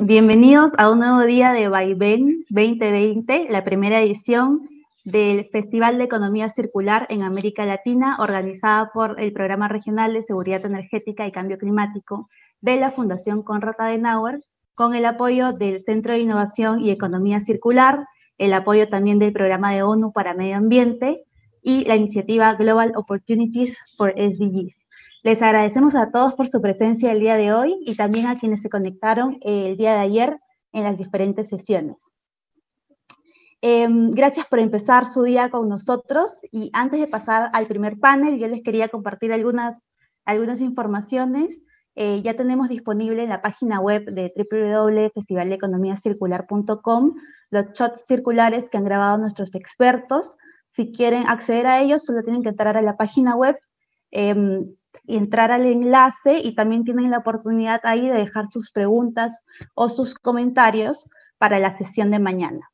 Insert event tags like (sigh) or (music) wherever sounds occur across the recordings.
Bienvenidos a un nuevo día de Vaivén 2020, la primera edición del Festival de Economía Circular en América Latina, organizada por el Programa Regional de Seguridad Energética y Cambio Climático de la Fundación de Adenauer, con el apoyo del Centro de Innovación y Economía Circular, el apoyo también del Programa de ONU para Medio Ambiente y la iniciativa Global Opportunities for SDGs. Les agradecemos a todos por su presencia el día de hoy y también a quienes se conectaron eh, el día de ayer en las diferentes sesiones. Em, gracias por empezar su día con nosotros y antes de pasar al primer panel, yo les quería compartir algunas, algunas informaciones. Eh, ya tenemos disponible en la página web de www.festivaldeeconomiacircular.com los shots circulares que han grabado nuestros expertos. Si quieren acceder a ellos, solo tienen que entrar a la página web. Em, y entrar al enlace y también tienen la oportunidad ahí de dejar sus preguntas o sus comentarios para la sesión de mañana.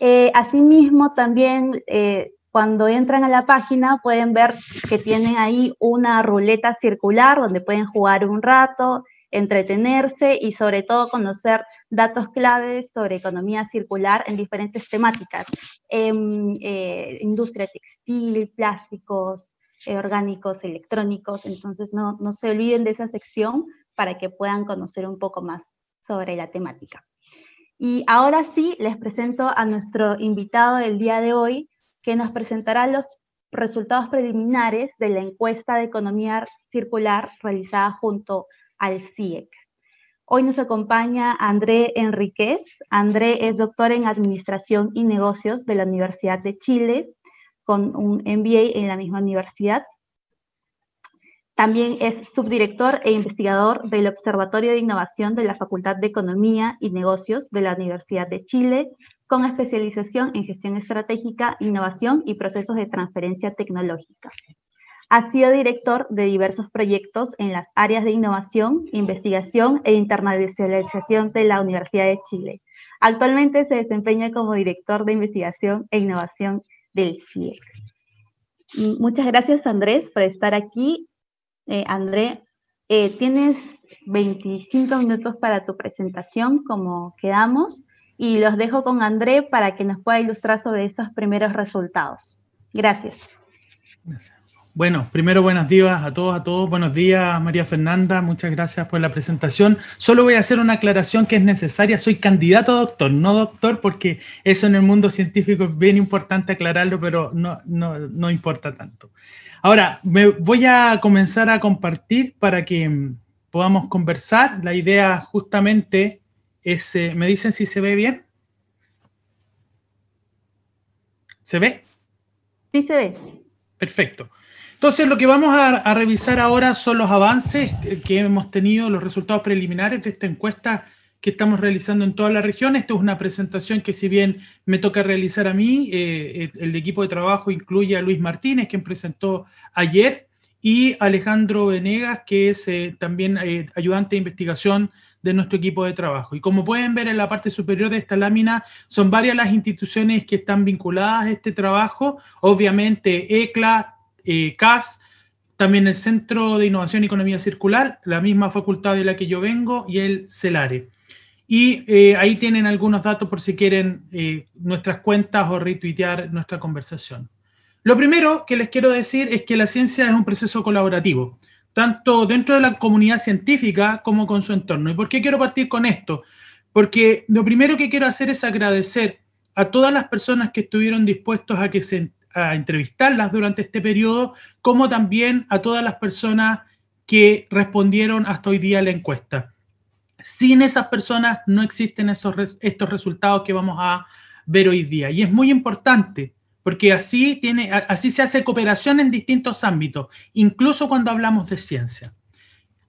Eh, asimismo, también eh, cuando entran a la página pueden ver que tienen ahí una ruleta circular donde pueden jugar un rato, entretenerse y sobre todo conocer datos claves sobre economía circular en diferentes temáticas, em, eh, industria textil, plásticos, eh, orgánicos, electrónicos. Entonces, no, no se olviden de esa sección para que puedan conocer un poco más sobre la temática. Y ahora sí, les presento a nuestro invitado del día de hoy, que nos presentará los resultados preliminares de la encuesta de economía circular realizada junto al CIEC. E hoy nos acompaña André Enríquez. André es doctor en Administración y Negocios de la Universidad de Chile, con un MBA en la misma universidad. También es subdirector e investigador del Observatorio de Innovación de la Facultad de Economía y Negocios de la Universidad de Chile, con especialización en gestión estratégica, innovación y procesos de transferencia tecnológica. Ha sido director de diversos proyectos en las áreas de innovación, investigación e internacionalización de la Universidad de Chile. Actualmente se desempeña como director de investigación e innovación del CIE. Muchas gracias, Andrés, por estar aquí. Andrés eh, André, eh, tienes 25 minutos para tu presentación, como quedamos, y los dejo con André para que nos pueda ilustrar sobre estos primeros resultados. Gracias. Gracias. Bueno, primero buenos días a todos, a todos. Buenos días, María Fernanda. Muchas gracias por la presentación. Solo voy a hacer una aclaración que es necesaria. Soy candidato a doctor, no doctor, porque eso en el mundo científico es bien importante aclararlo, pero no, importa tanto. Ahora, me voy a comenzar a compartir para que mm, podamos conversar. La idea justamente es, eh, ¿me dicen si se ve bien? ¿Se ve? Sí, se ve. Perfecto. Entonces, lo que vamos a, revisar ahora son los avances que hemos tenido, los resultados preliminares de esta encuesta que estamos realizando en toda la región. Esta es una presentación que si bien me toca realizar a mí, eh, el, equipo de trabajo incluye a Luis Martínez, quien presentó ayer, y Alejandro Venegas, que es eh, también eh, ayudante de investigación de nuestro equipo de trabajo. Y como pueden ver en la parte superior de esta lámina, son varias las instituciones que están vinculadas a este trabajo. Obviamente, ECLA, CAS, también el Centro de Innovación y Economía Circular, la misma facultad de la que yo vengo, y el CELARE. Y eh, ahí tienen algunos datos por si quieren eh, nuestras cuentas o retuitear nuestra conversación. Lo primero que les quiero decir es que la ciencia es un proceso colaborativo, tanto dentro de la comunidad científica como con su entorno. ¿Y por qué quiero partir con esto? Porque lo primero que quiero hacer es agradecer a todas las personas que estuvieron dispuestos a que se a entrevistarlas durante este periodo, como también a todas las personas que respondieron hasta hoy día a la encuesta. Sin esas personas no existen esos, estos resultados que vamos a ver hoy día. Y es muy importante porque así, tiene, así se hace cooperación en distintos ámbitos, incluso cuando hablamos de ciencia.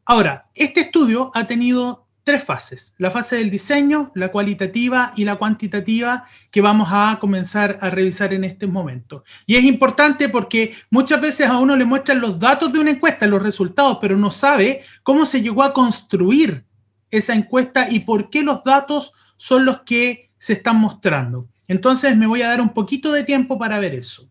Ahora, este estudio ha tenido tres fases. La fase del diseño, la cualitativa y la cuantitativa que vamos a comenzar a revisar en este momento. Y es importante porque muchas veces a uno le muestran los datos de una encuesta, los resultados, pero no sabe cómo se llegó a construir esa encuesta y por qué los datos son los que se están mostrando. Entonces me voy a dar un poquito de tiempo para ver eso.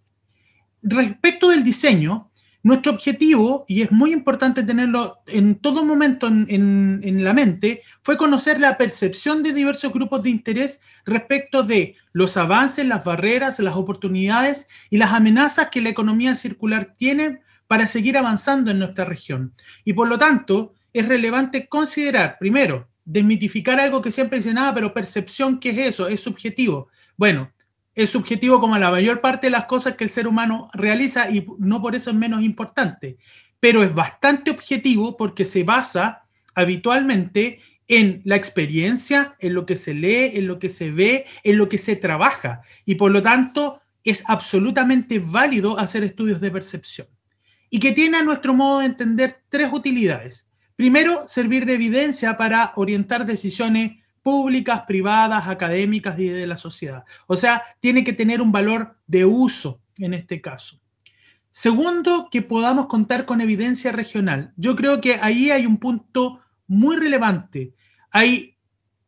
Respecto del diseño, nuestro objetivo, y es muy importante tenerlo en todo momento en, la mente, fue conocer la percepción de diversos grupos de interés respecto de los avances, las barreras, las oportunidades y las amenazas que la economía circular tiene para seguir avanzando en nuestra región. Y por lo tanto, es relevante considerar, primero, desmitificar algo que siempre se nada, pero percepción, ¿qué es eso? Es subjetivo. Bueno, es subjetivo como la mayor parte de las cosas que el ser humano realiza y no por eso es menos importante, pero es bastante objetivo porque se basa habitualmente en la experiencia, en lo que se lee, en lo que se ve, en lo que se trabaja y por lo tanto es absolutamente válido hacer estudios de percepción y que tiene a nuestro modo de entender tres utilidades. Primero, servir de evidencia para orientar decisiones públicas, privadas, académicas y de la sociedad. O sea, tiene que tener un valor de uso en este caso. Segundo, que podamos contar con evidencia regional. Yo creo que ahí hay un punto muy relevante. Hay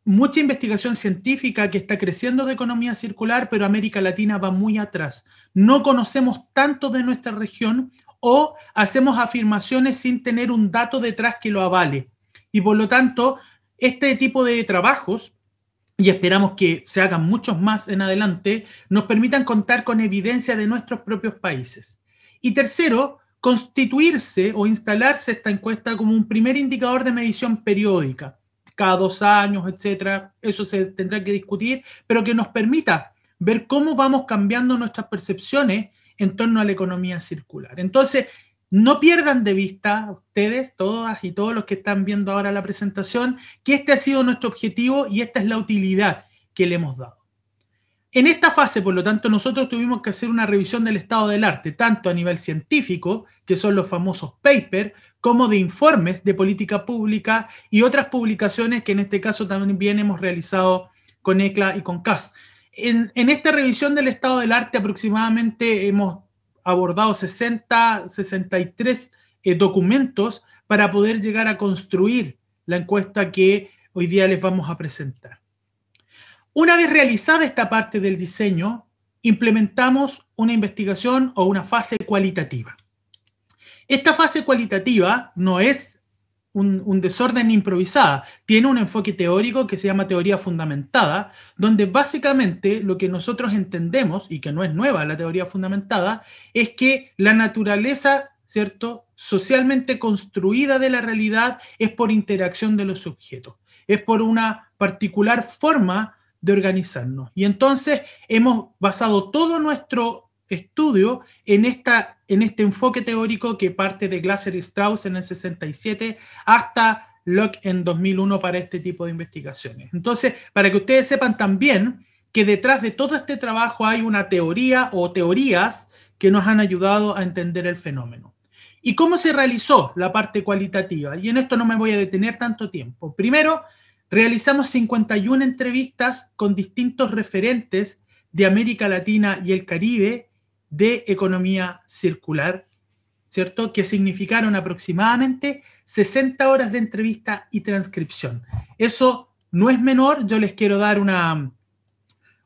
mucha investigación científica que está creciendo de economía circular, pero América Latina va muy atrás. No conocemos tanto de nuestra región o hacemos afirmaciones sin tener un dato detrás que lo avale. Y por lo tanto, este tipo de trabajos y esperamos que se hagan muchos más en adelante, nos permitan contar con evidencia de nuestros propios países. Y tercero, constituirse o instalarse esta encuesta como un primer indicador de medición periódica, cada dos años, etcétera. Eso se tendrá que discutir, pero que nos permita ver cómo vamos cambiando nuestras percepciones en torno a la economía circular. Entonces, no pierdan de vista ustedes, todas y todos los que están viendo ahora la presentación, que este ha sido nuestro objetivo y esta es la utilidad que le hemos dado. En esta fase, por lo tanto, nosotros tuvimos que hacer una revisión del estado del arte, tanto a nivel científico, que son los famosos papers, como de informes de política pública y otras publicaciones que en este caso también hemos realizado con ECLA y con CAS. En, en esta revisión del estado del arte aproximadamente hemos abordado 60, 63 eh, documentos para poder llegar a construir la encuesta que hoy día les vamos a presentar. Una vez realizada esta parte del diseño, implementamos una investigación o una fase cualitativa. Esta fase cualitativa no es un, desorden improvisada. Tiene un enfoque teórico que se llama teoría fundamentada, donde básicamente lo que nosotros entendemos, y que no es nueva la teoría fundamentada, es que la naturaleza, ¿cierto?, socialmente construida de la realidad es por interacción de los sujetos, es por una particular forma de organizarnos. Y entonces hemos basado todo nuestro estudio en esta en este enfoque teórico que parte de Glaser y Strauss en el 67 hasta Locke en 2001 para este tipo de investigaciones. Entonces, para que ustedes sepan también que detrás de todo este trabajo hay una teoría o teorías que nos han ayudado a entender el fenómeno. ¿Y cómo se realizó la parte cualitativa? Y en esto no me voy a detener tanto tiempo. Primero, realizamos 51 entrevistas con distintos referentes de América Latina y el Caribe de economía circular, ¿cierto? Que significaron aproximadamente 60 horas de entrevista y transcripción. Eso no es menor, yo les quiero dar una,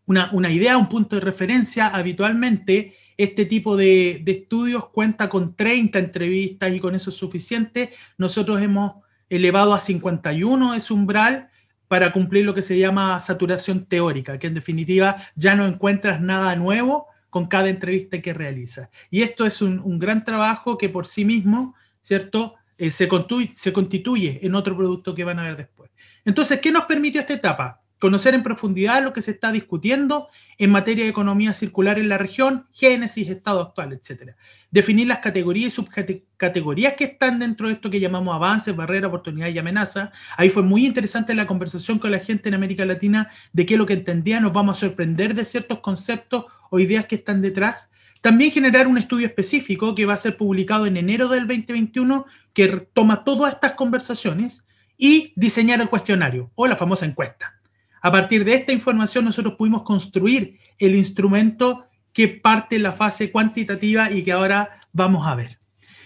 una, idea, un punto de referencia. Habitualmente este tipo de, de, estudios cuenta con 30 entrevistas y con eso es suficiente. Nosotros hemos elevado a 51 ese umbral para cumplir lo que se llama saturación teórica, que en definitiva ya no encuentras nada nuevo, con cada entrevista que realiza. Y esto es un, gran trabajo que por sí mismo, ¿cierto? Eh, se, se constituye en otro producto que van a ver después. Entonces, ¿qué nos permitió esta etapa? conocer en profundidad lo que se está discutiendo en materia de economía circular en la región, génesis, estado actual, etc. Definir las categorías y subcategorías que están dentro de esto que llamamos avances, barrera, oportunidades y amenazas. Ahí fue muy interesante la conversación con la gente en América Latina de qué es lo que entendía, nos vamos a sorprender de ciertos conceptos o ideas que están detrás. También generar un estudio específico que va a ser publicado en enero del 2021 que toma todas estas conversaciones y diseñar el cuestionario o la famosa encuesta a partir de esta información nosotros pudimos construir el instrumento que parte la fase cuantitativa y que ahora vamos a ver.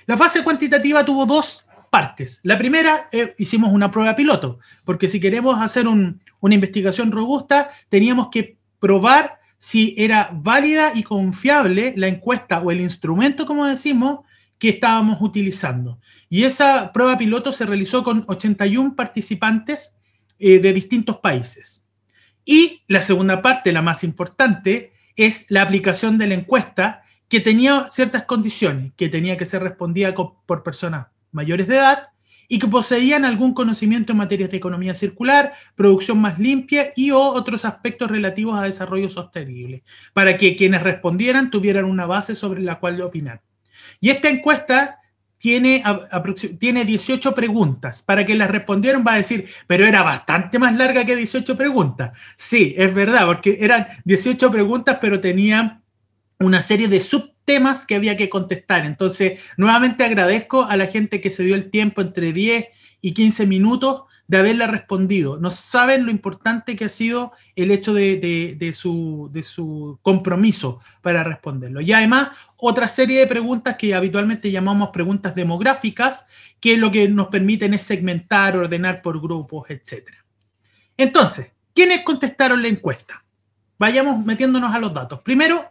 La fase cuantitativa tuvo dos partes. La primera, eh, hicimos una prueba piloto, porque si queremos hacer una investigación robusta, teníamos que probar si era válida y confiable la encuesta o el instrumento, como decimos, que estábamos utilizando. Y esa prueba piloto se realizó con 81 participantes eh, de distintos países. Y la segunda parte, la más importante, es la aplicación de la encuesta que tenía ciertas condiciones, que tenía que ser respondida por personas mayores de edad y que poseían algún conocimiento en materias de economía circular, producción más limpia y otros aspectos relativos a desarrollo sostenible, para que quienes respondieran tuvieran una base sobre la cual opinar. Y esta encuesta tiene, tiene 18 preguntas. Para que las respondieron va a decir, pero era bastante más larga que 18 preguntas. Sí, es verdad, porque eran 18 preguntas, pero tenía una serie de subtemas que había que contestar. Entonces, nuevamente agradezco a la gente que se dio el tiempo entre 10 y 15 minutos de haberla respondido. No saben lo importante que ha sido el hecho de, su, su compromiso para responderlo. Y además, otra serie de preguntas que habitualmente llamamos preguntas demográficas, que lo que nos permiten es segmentar, ordenar por grupos, etc. Entonces, ¿quiénes contestaron la encuesta? Vayamos metiéndonos a los datos. Primero,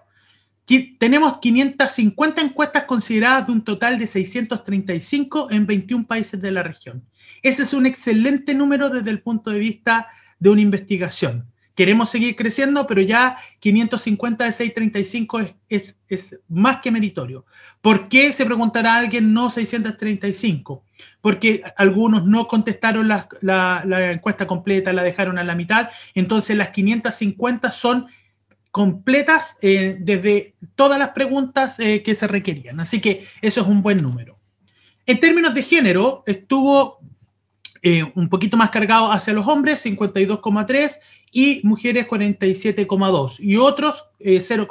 tenemos 550 encuestas consideradas de un total de 635 en 21 países de la región. Ese es un excelente número desde el punto de vista de una investigación. Queremos seguir creciendo, pero ya 550 de 635 es, es, más que meritorio. ¿Por qué, se preguntará alguien, no 635? Porque algunos no contestaron la, encuesta completa, la dejaron a la mitad. Entonces las 550 son completas eh, desde todas las preguntas eh, que se requerían. Así que eso es un buen número. En términos de género, estuvo eh, un poquito más cargado hacia los hombres, 52,3, y mujeres 47,2, y otros 0,5.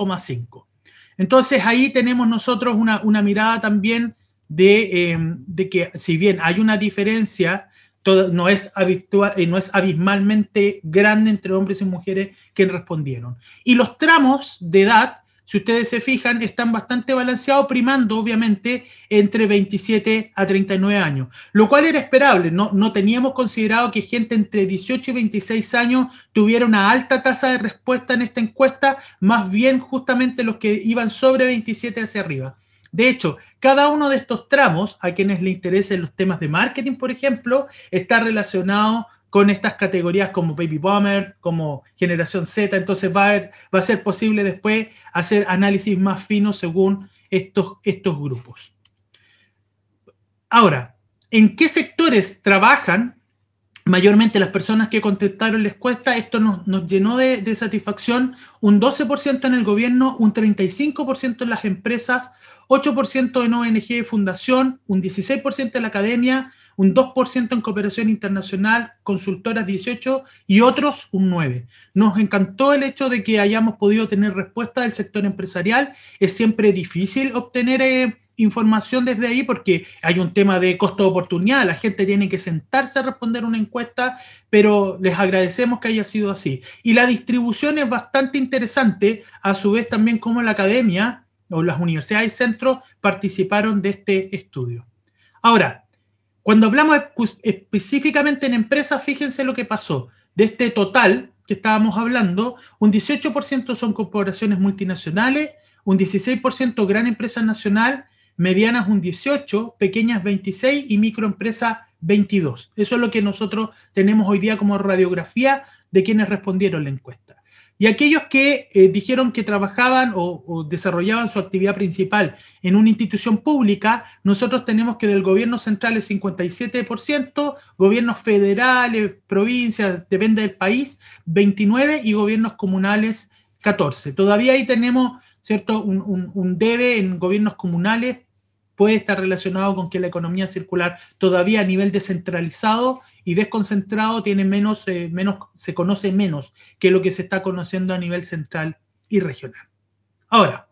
Eh, Entonces ahí tenemos nosotros una, mirada también em, de, que si bien hay una diferencia, no, es habitual, eh, no es abismalmente grande entre hombres y mujeres que respondieron. Y los tramos de edad si ustedes se fijan, están bastante balanceados, primando obviamente entre 27 a 39 años, lo cual era esperable. No, no teníamos considerado que gente entre 18 y 26 años tuviera una alta tasa de respuesta en esta encuesta, más bien justamente los que iban sobre 27 hacia arriba. De hecho, cada uno de estos tramos, a quienes le interesen los temas de marketing, por ejemplo, está relacionado con estas categorías como Baby Bomber, como Generación Z, entonces va a, va a ser posible después hacer análisis más finos según estos, estos grupos. Ahora, ¿en qué sectores trabajan mayormente las personas que contestaron les cuesta? Esto nos, nos llenó de, de, satisfacción un 12% en el gobierno, un 35% en las empresas, 8% en ONG y fundación, un 16% en la academia, un 2% en cooperación internacional, consultoras 18 y otros un 9. Nos encantó el hecho de que hayamos podido tener respuesta del sector empresarial. Es siempre difícil obtener... Eh, información desde ahí porque hay un tema de costo de oportunidad, la gente tiene que sentarse a responder una encuesta, pero les agradecemos que haya sido así. Y la distribución es bastante interesante, a su vez también como la academia o las universidades y centros participaron de este estudio. Ahora, cuando hablamos específicamente en empresas, fíjense lo que pasó. De este total que estábamos hablando, un 18% son corporaciones multinacionales, un 16% gran empresa nacional, medianas un 18, pequeñas 26 y microempresas 22. Eso es lo que nosotros tenemos hoy día como radiografía de quienes respondieron la encuesta. Y aquellos que eh, dijeron que trabajaban o, desarrollaban su actividad principal en una institución pública, nosotros tenemos que del gobierno central el 57%, gobiernos federales, provincias, depende del país, 29% y gobiernos comunales, 14%. Todavía ahí tenemos, ¿cierto?, un, un debe en gobiernos comunales puede estar relacionado con que la economía circular todavía a nivel descentralizado y desconcentrado tiene menos, eh, menos, se conoce menos que lo que se está conociendo a nivel central y regional. Ahora,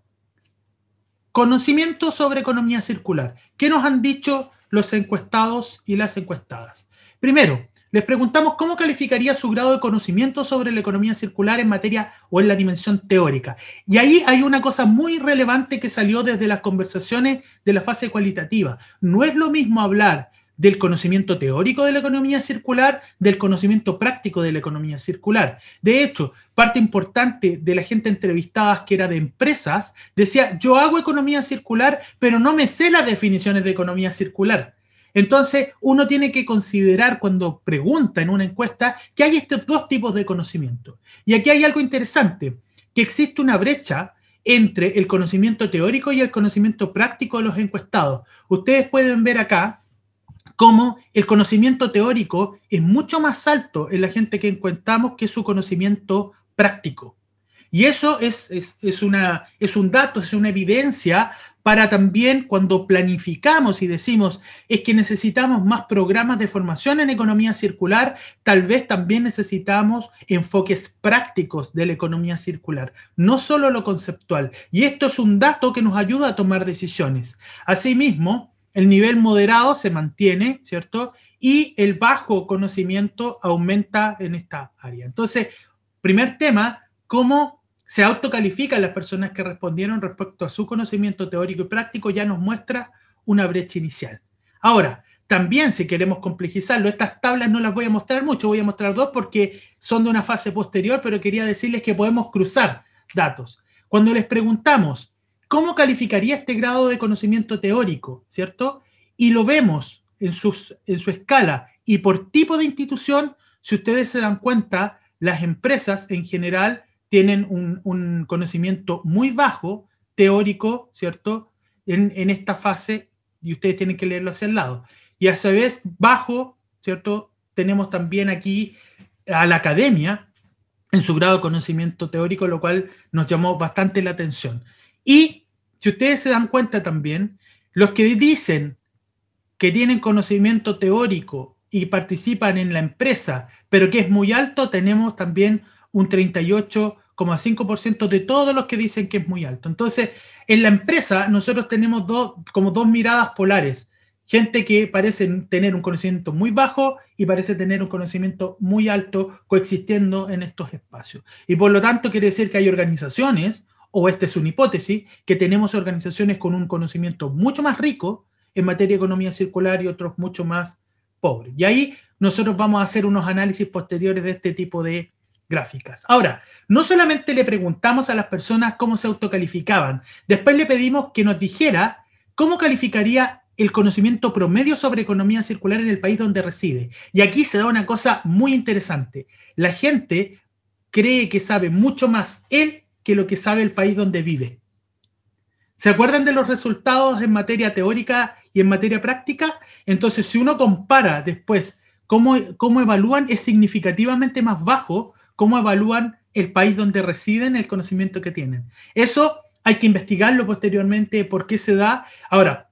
conocimiento sobre economía circular. ¿Qué nos han dicho los encuestados y las encuestadas? Primero, les preguntamos cómo calificaría su grado de conocimiento sobre la economía circular en materia o en la dimensión teórica. Y ahí hay una cosa muy relevante que salió desde las conversaciones de la fase cualitativa. No es lo mismo hablar del conocimiento teórico de la economía circular, del conocimiento práctico de la economía circular. De hecho, parte importante de la gente entrevistada que era de empresas decía, yo hago economía circular, pero no me sé las definiciones de economía circular. Entonces, uno tiene que considerar cuando pregunta en una encuesta que hay estos dos tipos de conocimiento. Y aquí hay algo interesante, que existe una brecha entre el conocimiento teórico y el conocimiento práctico de los encuestados. Ustedes pueden ver acá cómo el conocimiento teórico es mucho más alto en la gente que encuestamos que su conocimiento práctico. Y eso es, una, es un dato, es una evidencia para también cuando planificamos y decimos es que necesitamos más programas de formación en economía circular, tal vez también necesitamos enfoques prácticos de la economía circular, no solo lo conceptual. Y esto es un dato que nos ayuda a tomar decisiones. Asimismo, el nivel moderado se mantiene, ¿cierto? Y el bajo conocimiento aumenta en esta área. Entonces, primer tema, cómo se autocalifican las personas que respondieron respecto a su conocimiento teórico y práctico, ya nos muestra una brecha inicial. Ahora, también si queremos complejizarlo, estas tablas no las voy a mostrar mucho, voy a mostrar dos porque son de una fase posterior, pero quería decirles que podemos cruzar datos. Cuando les preguntamos, ¿cómo calificaría este grado de conocimiento teórico? ¿Cierto? Y lo vemos en, sus, en su escala y por tipo de institución, si ustedes se dan cuenta, las empresas en general tienen un, conocimiento muy bajo, teórico, ¿cierto? En, en, esta fase, y ustedes tienen que leerlo hacia el lado. Y a su vez, bajo, ¿cierto? Tenemos también aquí a la academia en su grado de conocimiento teórico, lo cual nos llamó bastante la atención. Y si ustedes se dan cuenta también, los que dicen que tienen conocimiento teórico y participan en la empresa, pero que es muy alto, tenemos también un 38,5% de todos los que dicen que es muy alto. Entonces, en la empresa nosotros tenemos dos, como dos miradas polares. Gente que parece tener un conocimiento muy bajo y parece tener un conocimiento muy alto coexistiendo en estos espacios. Y por lo tanto quiere decir que hay organizaciones, o esta es una hipótesis, que tenemos organizaciones con un conocimiento mucho más rico en materia de economía circular y otros mucho más pobres. Y ahí nosotros vamos a hacer unos análisis posteriores de este tipo de gráficas. Ahora, no solamente le preguntamos a las personas cómo se autocalificaban, después le pedimos que nos dijera cómo calificaría el conocimiento promedio sobre economía circular en el país donde reside. Y aquí se da una cosa muy interesante. La gente cree que sabe mucho más él que lo que sabe el país donde vive. ¿Se acuerdan de los resultados en materia teórica y en materia práctica? Entonces, si uno compara después cómo, cómo evalúan, es significativamente más bajo cómo evalúan el país donde residen, el conocimiento que tienen. Eso hay que investigarlo posteriormente, por qué se da. Ahora,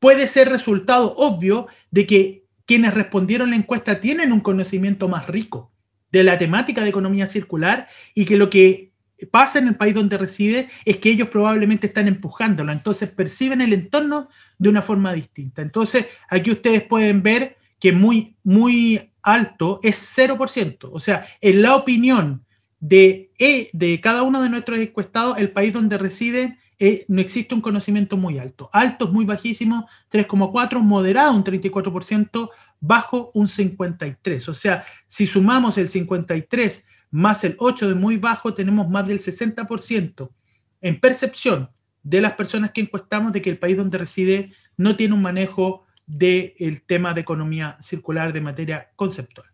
puede ser resultado obvio de que quienes respondieron la encuesta tienen un conocimiento más rico de la temática de economía circular y que lo que pasa en el país donde reside es que ellos probablemente están empujándolo, entonces perciben el entorno de una forma distinta. Entonces, aquí ustedes pueden ver que muy, muy alto es 0%. O sea, en la opinión de, eh, de cada uno de nuestros encuestados, el país donde reside eh, no existe un conocimiento muy alto. Alto es muy bajísimo, 3,4, moderado un 34%, bajo un 53%. O sea, si sumamos el 53 más el 8 de muy bajo, tenemos más del 60% en percepción de las personas que encuestamos de que el país donde reside no tiene un manejo del tema de economía circular de materia conceptual.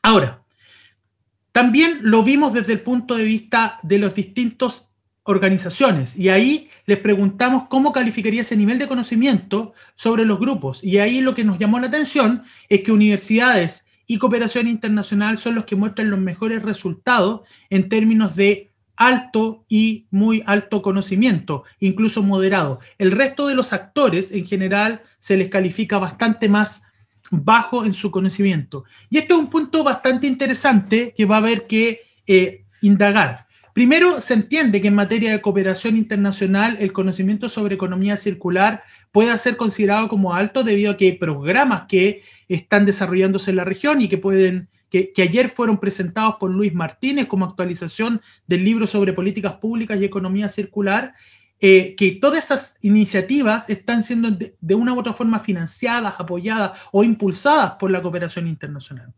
Ahora, también lo vimos desde el punto de vista de las distintas organizaciones y ahí les preguntamos cómo calificaría ese nivel de conocimiento sobre los grupos y ahí lo que nos llamó la atención es que universidades y cooperación internacional son los que muestran los mejores resultados en términos de alto y muy alto conocimiento, incluso moderado. El resto de los actores en general se les califica bastante más bajo en su conocimiento. Y este es un punto bastante interesante que va a haber que eh, indagar. Primero, se entiende que en materia de cooperación internacional el conocimiento sobre economía circular puede ser considerado como alto debido a que hay programas que están desarrollándose en la región y que pueden que, ayer fueron presentados por Luis Martínez como actualización del libro sobre políticas públicas y economía circular, eh, que todas esas iniciativas están siendo de una u otra forma financiadas, apoyadas o impulsadas por la cooperación internacional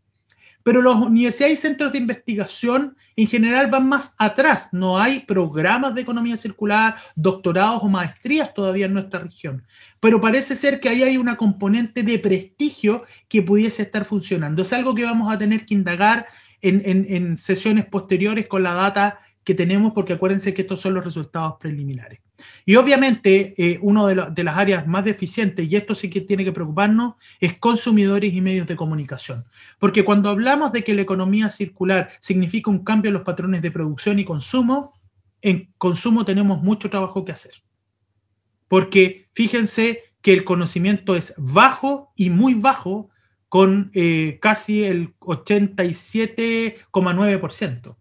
pero las universidades y centros de investigación en general van más atrás. No hay programas de economía circular, doctorados o maestrías todavía en nuestra región. Pero parece ser que ahí hay una componente de prestigio que pudiese estar funcionando. Es algo que vamos a tener que indagar en, en sesiones posteriores con la data que tenemos, porque acuérdense que estos son los resultados preliminares. Y obviamente, eh, una de, las áreas más deficientes, y esto sí que tiene que preocuparnos, es consumidores y medios de comunicación. Porque cuando hablamos de que la economía circular significa un cambio en los patrones de producción y consumo, en consumo tenemos mucho trabajo que hacer. Porque fíjense que el conocimiento es bajo y muy bajo con eh, casi el 87,9%.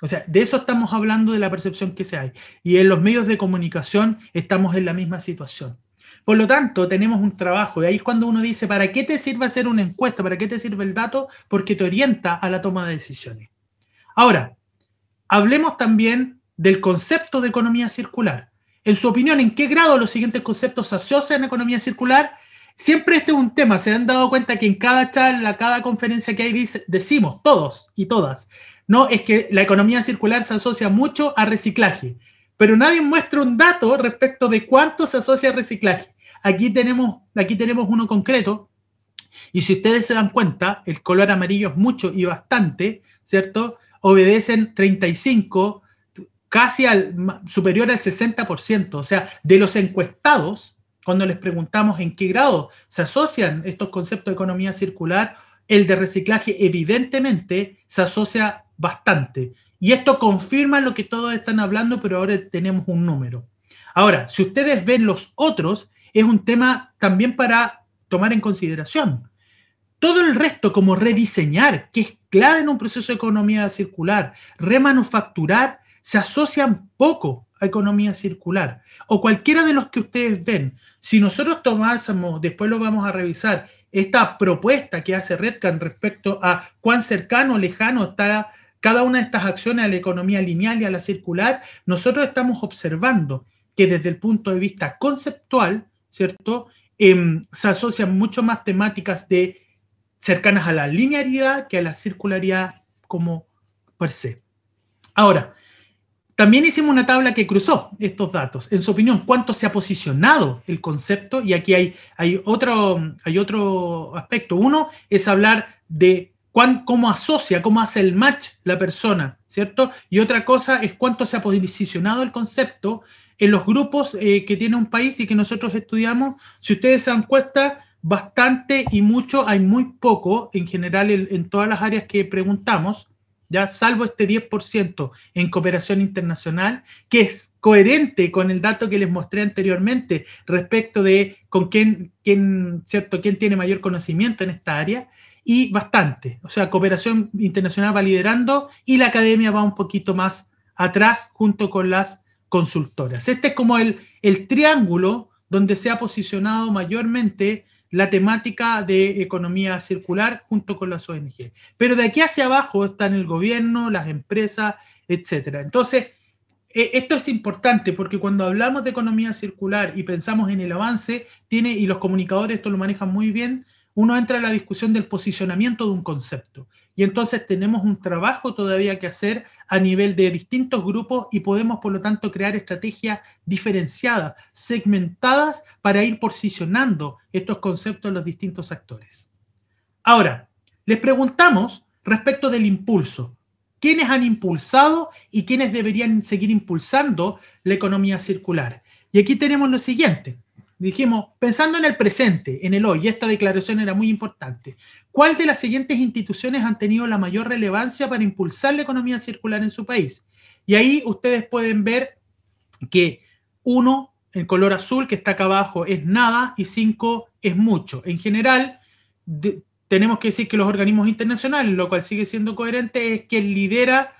O sea, de eso estamos hablando de la percepción que se hay. Y en los medios de comunicación estamos en la misma situación. Por lo tanto, tenemos un trabajo. Y ahí es cuando uno dice, ¿para qué te sirve hacer una encuesta? ¿Para qué te sirve el dato? Porque te orienta a la toma de decisiones. Ahora, hablemos también del concepto de economía circular. En su opinión, ¿en qué grado los siguientes conceptos se asocian a economía circular? Siempre este es un tema. Se han dado cuenta que en cada charla, cada conferencia que hay, decimos todos y todas, no, es que la economía circular se asocia mucho a reciclaje, pero nadie muestra un dato respecto de cuánto se asocia a reciclaje. Aquí tenemos, aquí tenemos uno concreto, y si ustedes se dan cuenta, el color amarillo es mucho y bastante, ¿cierto? Obedecen 35, casi al, superior al 60%, o sea, de los encuestados, cuando les preguntamos en qué grado se asocian estos conceptos de economía circular, el de reciclaje evidentemente se asocia bastante. Y esto confirma lo que todos están hablando, pero ahora tenemos un número. Ahora, si ustedes ven los otros, es un tema también para tomar en consideración. Todo el resto, como rediseñar, que es clave en un proceso de economía circular, remanufacturar, se asocian poco a economía circular. O cualquiera de los que ustedes ven, si nosotros tomásemos, después lo vamos a revisar, esta propuesta que hace Redcan respecto a cuán cercano o lejano está cada una de estas acciones a la economía lineal y a la circular, nosotros estamos observando que desde el punto de vista conceptual, ¿cierto? Em, se asocian mucho más temáticas de cercanas a la linearidad que a la circularidad como per se. Ahora, también hicimos una tabla que cruzó estos datos. En su opinión, ¿cuánto se ha posicionado el concepto? Y aquí hay, hay, otro, hay otro aspecto. Uno es hablar de cómo asocia, cómo hace el match la persona, ¿cierto? Y otra cosa es cuánto se ha posicionado el concepto en los grupos eh, que tiene un país y que nosotros estudiamos. Si ustedes se dan cuenta, bastante y mucho, hay muy poco en general en, todas las áreas que preguntamos, ya salvo este 10% en cooperación internacional, que es coherente con el dato que les mostré anteriormente respecto de con quién, quién, ¿cierto? quién tiene mayor conocimiento en esta área y bastante. O sea, cooperación internacional va liderando y la academia va un poquito más atrás junto con las consultoras. Este es como el, el triángulo donde se ha posicionado mayormente la temática de economía circular junto con las ONG. Pero de aquí hacia abajo están el gobierno, las empresas, etc. Entonces, e, esto es importante porque cuando hablamos de economía circular y pensamos en el avance, tiene, y los comunicadores esto lo manejan muy bien, uno entra en la discusión del posicionamiento de un concepto. Y entonces tenemos un trabajo todavía que hacer a nivel de distintos grupos y podemos, por lo tanto, crear estrategias diferenciadas, segmentadas, para ir posicionando estos conceptos en los distintos actores. Ahora, les preguntamos respecto del impulso. ¿Quiénes han impulsado y quiénes deberían seguir impulsando la economía circular? Y aquí tenemos lo siguiente dijimos, pensando en el presente, en el hoy, esta declaración era muy importante, ¿cuál de las siguientes instituciones han tenido la mayor relevancia para impulsar la economía circular en su país? Y ahí ustedes pueden ver que uno, en color azul, que está acá abajo, es nada, y cinco es mucho. En general, tenemos que decir que los organismos internacionales, lo cual sigue siendo coherente, es que lidera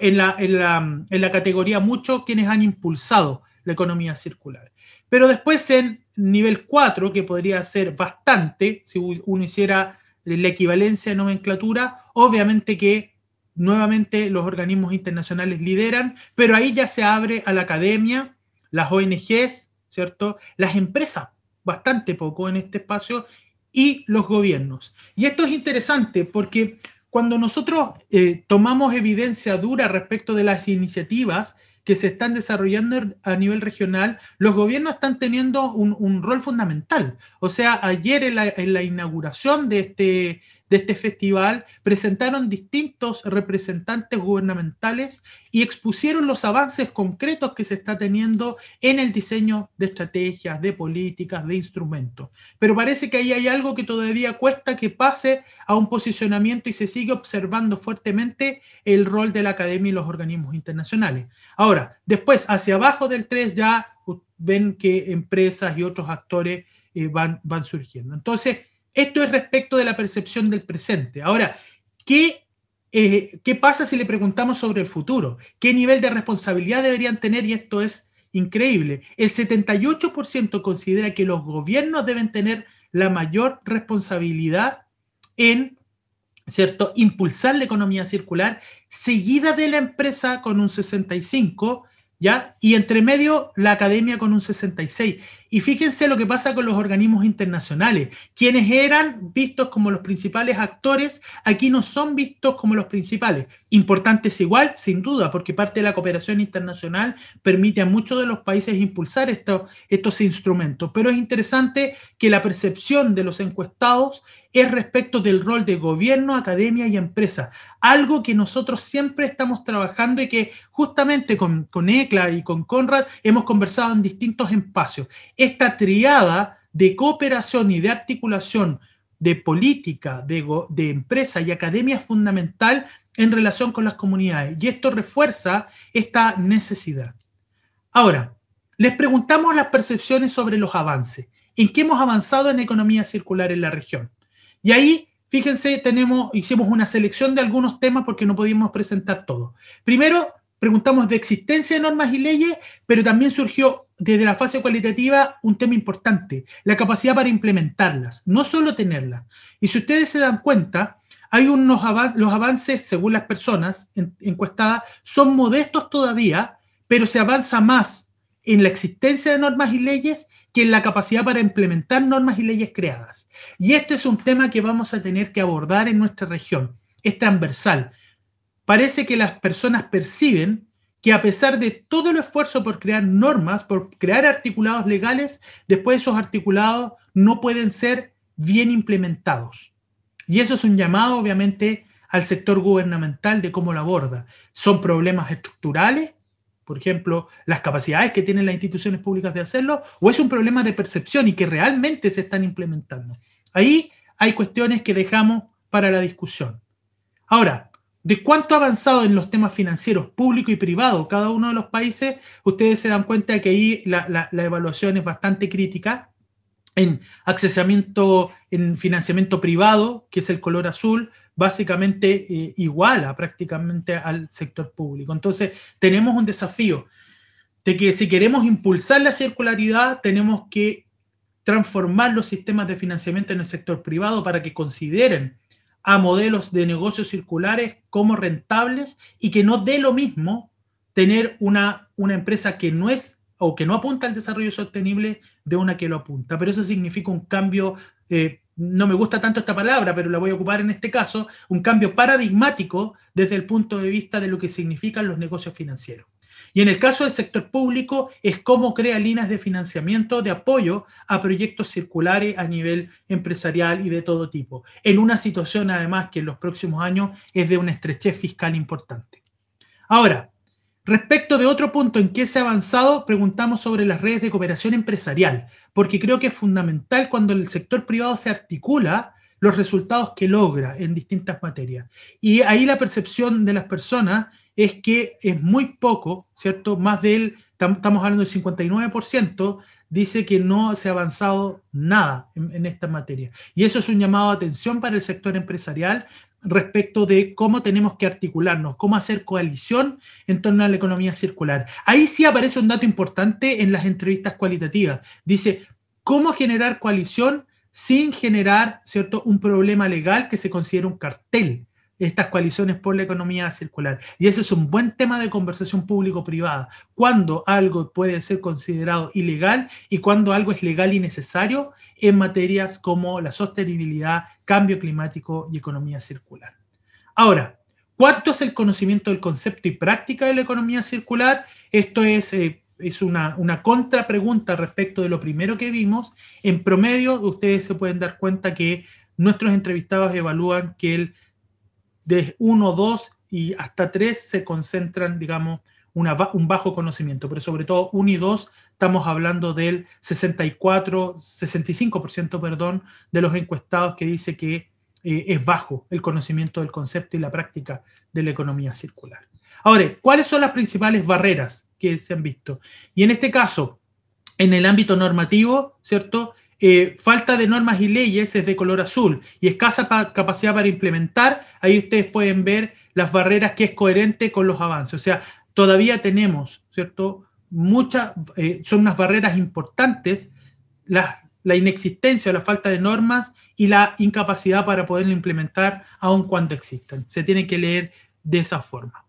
en la, en la categoría mucho quienes han impulsado la economía circular. Pero después en nivel 4, que podría ser bastante, si uno hiciera la equivalencia de nomenclatura, obviamente que nuevamente los organismos internacionales lideran, pero ahí ya se abre a la academia, las ONGs, ¿cierto? Las empresas, bastante poco en este espacio, y los gobiernos. Y esto es interesante porque cuando nosotros eh, tomamos evidencia dura respecto de las iniciativas, que se están desarrollando er, a nivel regional, los gobiernos están teniendo un, rol fundamental. O sea, ayer en la, inauguración de este, de este festival, presentaron distintos representantes gubernamentales y expusieron los avances concretos que se está teniendo en el diseño de estrategias, de políticas, de instrumentos. Pero parece que ahí hay algo que todavía cuesta que pase a un posicionamiento y se sigue observando fuertemente el rol de la academia y los organismos internacionales. Ahora, después, hacia abajo del 3 ya ven que empresas y otros actores eh, van, van surgiendo. Entonces, esto es respecto de la percepción del presente. Ahora, eh, ¿qué pasa si le preguntamos sobre el futuro? ¿Qué nivel de responsabilidad deberían tener? Y esto es increíble. El 78% considera que los gobiernos deben tener la mayor responsabilidad en ¿cierto? Impulsar la economía circular, seguida de la empresa con un 65, ¿ya? Y entre medio la academia con un 66. Y fíjense lo que pasa con los organismos internacionales. Quienes eran vistos como los principales actores, aquí no son vistos como los principales. Importantes igual, sin duda, porque parte de la cooperación internacional permite a muchos de los países impulsar estos instrumentos. Pero es interesante que la percepción de los encuestados es respecto del rol de gobierno, academia y empresa. Algo que nosotros siempre estamos trabajando y que justamente con ECLA y con Conrad hemos conversado en distintos espacios esta triada de cooperación y de articulación de política, de, de empresa y academia fundamental en relación con las comunidades y esto refuerza esta necesidad. Ahora, les preguntamos las percepciones sobre los avances, en qué hemos avanzado en economía circular en la región. Y ahí, fíjense, tenemos, hicimos una selección de algunos temas porque no podíamos presentar todos. Primero, preguntamos de existencia de normas y leyes, pero también surgió desde la fase cualitativa un tema importante, la capacidad para implementarlas, no solo tenerlas. Y si ustedes se dan cuenta, hay unos los avances, según las personas encuestadas, son modestos todavía, pero se avanza más en la existencia de normas y leyes que en la capacidad para implementar normas y leyes creadas. Y este es un tema que vamos a tener que abordar en nuestra región. Es transversal. Parece que las personas perciben que a pesar de todo el esfuerzo por crear normas, por crear articulados legales, después esos articulados no pueden ser bien implementados. Y eso es un llamado, obviamente, al sector gubernamental de cómo lo aborda. Son problemas estructurales, por ejemplo, las capacidades que tienen las instituciones públicas de hacerlo, o es un problema de percepción y que realmente se están implementando. Ahí hay cuestiones que dejamos para la discusión. Ahora, de cuánto ha avanzado en los temas financieros, público y privado, cada uno de los países, ustedes se dan cuenta de que ahí la, evaluación es bastante crítica en accesamiento, en financiamiento privado, que es el color azul, básicamente eh, igual a prácticamente al sector público. Entonces, tenemos un desafío de que si queremos impulsar la circularidad, tenemos que transformar los sistemas de financiamiento en el sector privado para que consideren a modelos de negocios circulares como rentables y que no dé lo mismo tener una, una empresa que no es o que no apunta al desarrollo sostenible de una que lo apunta. Pero eso significa un cambio, eh, no me gusta tanto esta palabra, pero la voy a ocupar en este caso, un cambio paradigmático desde el punto de vista de lo que significan los negocios financieros. Y en el caso del sector público es cómo crea líneas de financiamiento de apoyo a proyectos circulares a nivel empresarial y de todo tipo, en una situación además que en los próximos años es de una estrechez fiscal importante. Ahora, respecto de otro punto en que se ha avanzado, preguntamos sobre las redes de cooperación empresarial, porque creo que es fundamental cuando el sector privado se articula los resultados que logra en distintas materias. Y ahí la percepción de las personas es que es muy poco, ¿cierto? Más del, estamos hablando del 59%, dice que no se ha avanzado nada en, esta materia. Y eso es un llamado de atención para el sector empresarial respecto de cómo tenemos que articularnos, cómo hacer coalición en torno a la economía circular. Ahí sí aparece un dato importante en las entrevistas cualitativas. Dice, ¿cómo generar coalición sin generar ¿cierto? un problema legal que se considere un cartel? estas coaliciones por la economía circular. Y ese es un buen tema de conversación público-privada. Cuando algo puede ser considerado ilegal y cuando algo es legal y necesario en materias como la sostenibilidad, cambio climático y economía circular. Ahora, ¿cuánto es el conocimiento del concepto y práctica de la economía circular? Esto es... Eh, es una, una contrapregunta respecto de lo primero que vimos. En promedio, ustedes se pueden dar cuenta que nuestros entrevistados evalúan que el de 1, 2 y hasta 3 se concentran, digamos, un bajo conocimiento, pero sobre todo 1 y 2 estamos hablando del 64, 65%, perdón, de los encuestados que dice que eh, es bajo el conocimiento del concepto y la práctica de la economía circular. Ahora, ¿cuáles son las principales barreras que se han visto? Y en este caso, en el ámbito normativo, ¿cierto? Eh, falta de normas y leyes es de color azul y escasa capacidad para implementar, ahí ustedes pueden ver las barreras que es coherente con los avances. O sea, todavía tenemos, ¿cierto? Muchas, eh, son unas barreras importantes la, inexistencia o la falta de normas y la incapacidad para poder implementar aun cuando existan. Se tiene que leer de esa forma.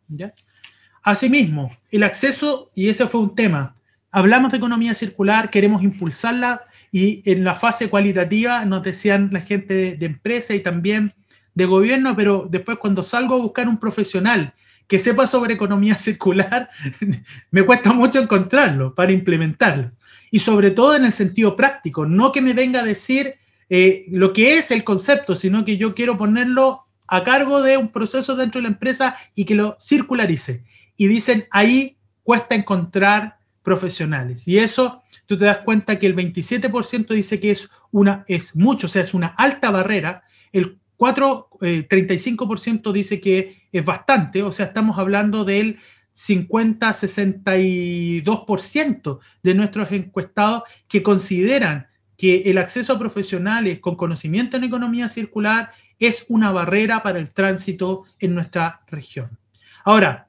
Asimismo, el acceso, y ese fue un tema, hablamos de economía circular, queremos impulsarla y en la fase cualitativa nos decían la gente de, empresa y también de gobierno, pero después cuando salgo a buscar un profesional que sepa sobre economía (laughs) circular, me cuesta mucho encontrarlo para implementarlo. Y sobre todo en el sentido práctico, no que me venga a decir eh, lo que es el concepto, sino que yo quiero ponerlo a cargo de un proceso dentro de la empresa y que lo circularice. Y dicen, ahí cuesta encontrar profesionales. Y eso, tú te das cuenta que el 27% dice que es, una, es mucho, o sea, es una alta barrera. El 4, 35% eh, dice que es bastante, o sea, estamos hablando del 50-62% de nuestros encuestados que consideran que el acceso a profesionales con conocimiento en economía circular es una barrera para el tránsito en nuestra región. Ahora,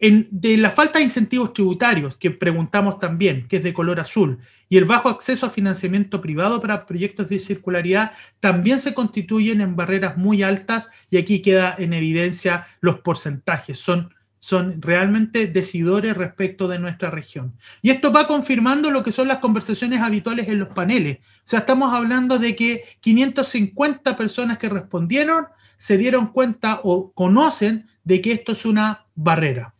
de la falta de incentivos tributarios, que preguntamos también, que es de color azul, y el bajo acceso a financiamiento privado para proyectos de circularidad, también se constituyen en barreras muy altas y aquí queda en evidencia los porcentajes. Son, son realmente decidores respecto de nuestra región. Y esto va confirmando lo que son las conversaciones habituales en los paneles. O sea, estamos hablando de que 550 personas que respondieron se dieron cuenta o conocen de que esto es una barrera.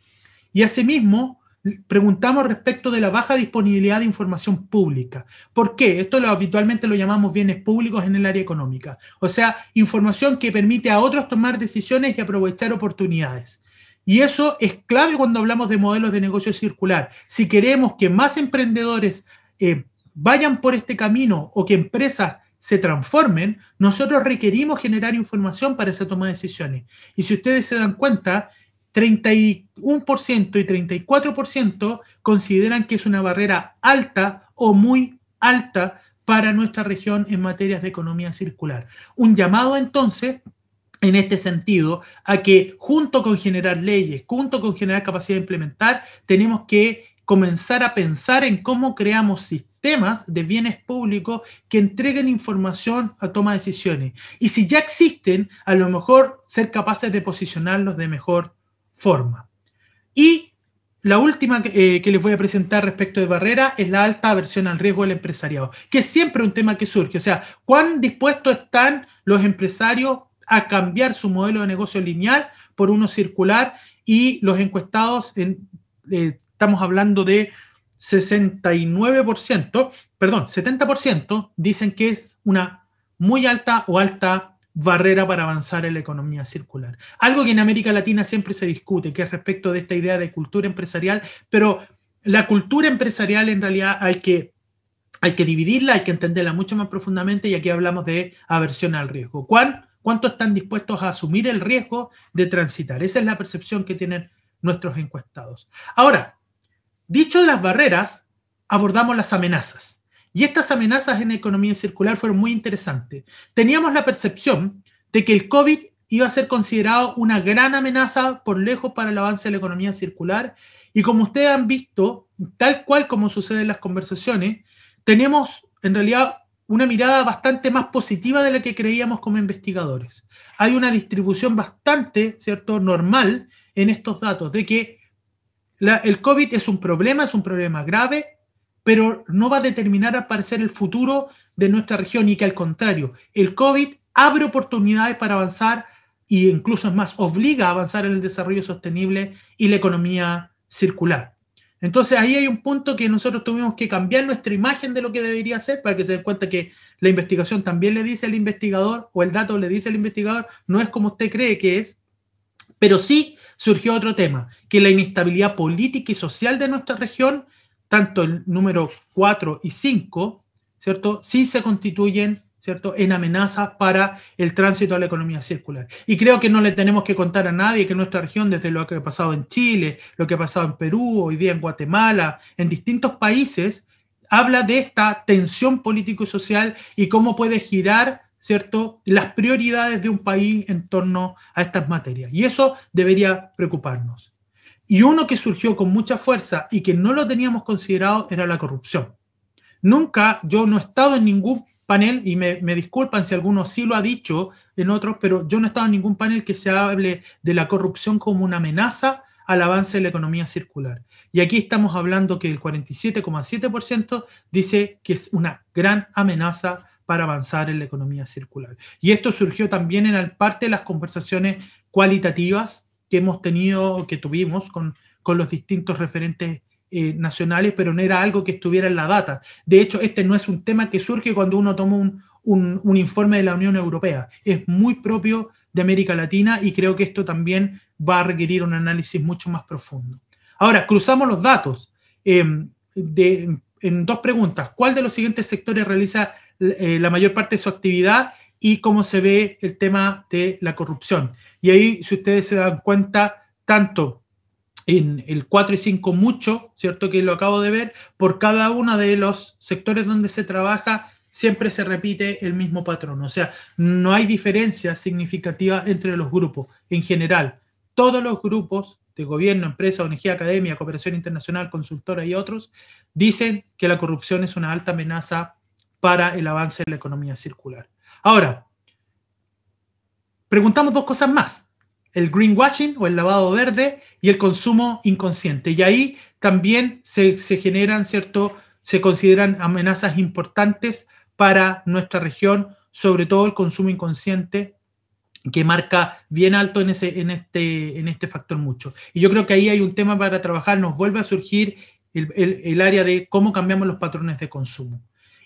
Y asimismo, preguntamos respecto de la baja disponibilidad de información pública. ¿Por qué? Esto lo, habitualmente lo llamamos bienes públicos en el área económica. O sea, información que permite a otros tomar decisiones y aprovechar oportunidades. Y eso es clave cuando hablamos de modelos de negocio circular. Si queremos que más emprendedores eh, vayan por este camino o que empresas se transformen, nosotros requerimos generar información para esa toma de decisiones. Y si ustedes se dan cuenta, 31% y 34% consideran que es una barrera alta o muy alta para nuestra región en materias de economía circular. Un llamado entonces en este sentido a que junto con generar leyes, junto con generar capacidad de implementar, tenemos que comenzar a pensar en cómo creamos sistemas de bienes públicos que entreguen información a toma de decisiones. Y si ya existen, a lo mejor ser capaces de posicionarlos de mejor forma. Y la última eh, que les voy a presentar respecto de barrera es la alta aversión al riesgo del empresariado, que es siempre un tema que surge. O sea, ¿cuán dispuestos están los empresarios a cambiar su modelo de negocio lineal por uno circular? Y los encuestados, eh, estamos hablando de 69%, perdón, 70% dicen que es una muy alta o alta barrera para avanzar en la economía circular. Algo que en América Latina siempre se discute, que es respecto de esta idea de cultura empresarial, pero la cultura empresarial en realidad hay que, hay que dividirla, hay que entenderla mucho más profundamente y aquí hablamos de aversión al riesgo. ¿Cuántos ¿Cuánto están dispuestos a asumir el riesgo de transitar? Esa es la percepción que tienen nuestros encuestados. Ahora, dicho de las barreras, abordamos las amenazas. Y estas amenazas en la economía circular fueron muy interesantes. Teníamos la percepción de que el COVID iba a ser considerado una gran amenaza por lejos para el avance de la economía circular. Y como ustedes han visto, tal cual como sucede en las conversaciones, tenemos en realidad una mirada bastante más positiva de la que creíamos como investigadores. Hay una distribución bastante, ¿cierto?, normal en estos datos, de que el COVID es un problema, es un problema grave, pero no va a determinar al parecer el futuro de nuestra región y que al contrario, el COVID abre oportunidades para avanzar e incluso es más, obliga a avanzar en el desarrollo sostenible y la economía circular. Entonces ahí hay un punto que nosotros tuvimos que cambiar nuestra imagen de lo que debería ser para que se den cuenta que la investigación también le dice al investigador o el dato le dice al investigador, no es como usted cree que es. Pero sí surgió otro tema, que la inestabilidad política y social de nuestra región tanto el número 4 y 5, ¿cierto? Sí se constituyen, ¿cierto?, en amenazas para el tránsito a la economía circular. Y creo que no le tenemos que contar a nadie que nuestra región, desde lo que ha pasado en Chile, lo que ha pasado en Perú, hoy día en Guatemala, en distintos países, habla de esta tensión político y social y cómo puede girar ¿cierto? las prioridades de un país en torno a estas materias. Y eso debería preocuparnos. Y uno que surgió con mucha fuerza y que no lo teníamos considerado era la corrupción. Nunca, yo no he estado en ningún panel, y me, disculpan si alguno sí lo ha dicho en otros, pero yo no he estado en ningún panel que se hable de la corrupción como una amenaza al avance de la economía circular. Y aquí estamos hablando que el 47,7% dice que es una gran amenaza para avanzar en la economía circular. Y esto surgió también en parte de las conversaciones cualitativas que hemos tenido, que tuvimos con, los distintos referentes eh, nacionales, pero no era algo que estuviera en la data. De hecho, este no es un tema que surge cuando uno toma un, informe de la Unión Europea. Es muy propio de América Latina y creo que esto también va a requerir un análisis mucho más profundo. Ahora, cruzamos los datos em, en dos preguntas. ¿Cuál de los siguientes sectores realiza eh, la mayor parte de su actividad y cómo se ve el tema de la corrupción. Y ahí, si ustedes se dan cuenta, tanto en el 4 y 5 mucho, ¿cierto? Que lo acabo de ver, por cada uno de los sectores donde se trabaja siempre se repite el mismo patrón. O sea, no hay diferencia significativa entre los grupos. En general, todos los grupos de gobierno, empresa, ONG, academia, cooperación internacional, consultora y otros, dicen que la corrupción es una alta amenaza para el avance de la economía circular. Ahora, preguntamos dos cosas más, el greenwashing o el lavado verde y el consumo inconsciente. Y ahí también se, generan, ¿cierto? Se consideran amenazas importantes para nuestra región, sobre todo el consumo inconsciente que marca bien alto en, ese, en, este, en este factor mucho. Y yo creo que ahí hay un tema para trabajar, nos vuelve a surgir el área de cómo cambiamos los patrones de consumo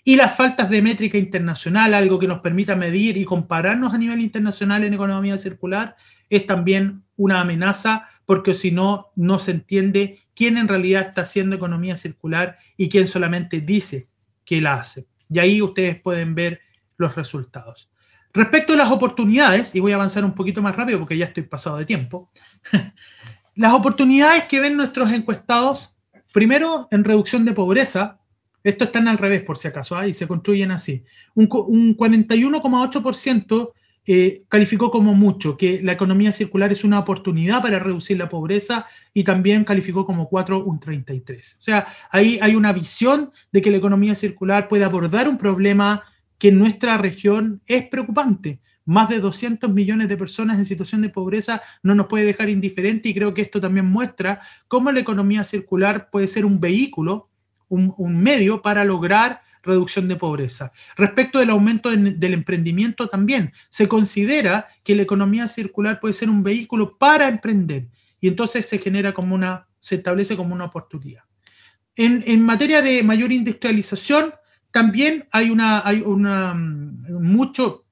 y las faltas de métrica internacional, algo que nos permita medir y compararnos a nivel internacional en economía circular, es también una amenaza porque si no, no se entiende quién en realidad está haciendo economía circular y quién solamente dice que la hace. Y ahí ustedes pueden ver los resultados. Respecto a las oportunidades, y voy a avanzar un poquito más rápido porque ya estoy pasado de tiempo, (laughs) las oportunidades que ven nuestros encuestados, primero en reducción de pobreza, estos están al revés, por si acaso, ¿ah? y se construyen así. Un, un 41,8% eh, calificó como mucho que la economía circular es una oportunidad para reducir la pobreza y también calificó como 4 un 33. O sea, ahí hay una visión de que la economía circular puede abordar un problema que en nuestra región es preocupante. Más de 200 millones de personas en situación de pobreza no nos puede dejar indiferente y creo que esto también muestra cómo la economía circular puede ser un vehículo un, medio para lograr reducción de pobreza. Respecto del aumento del emprendimiento también, se considera que la economía circular puede ser un vehículo para emprender y entonces se genera como una, se establece como una oportunidad. En, materia de mayor industrialización, también hay una, hay mm, mucho,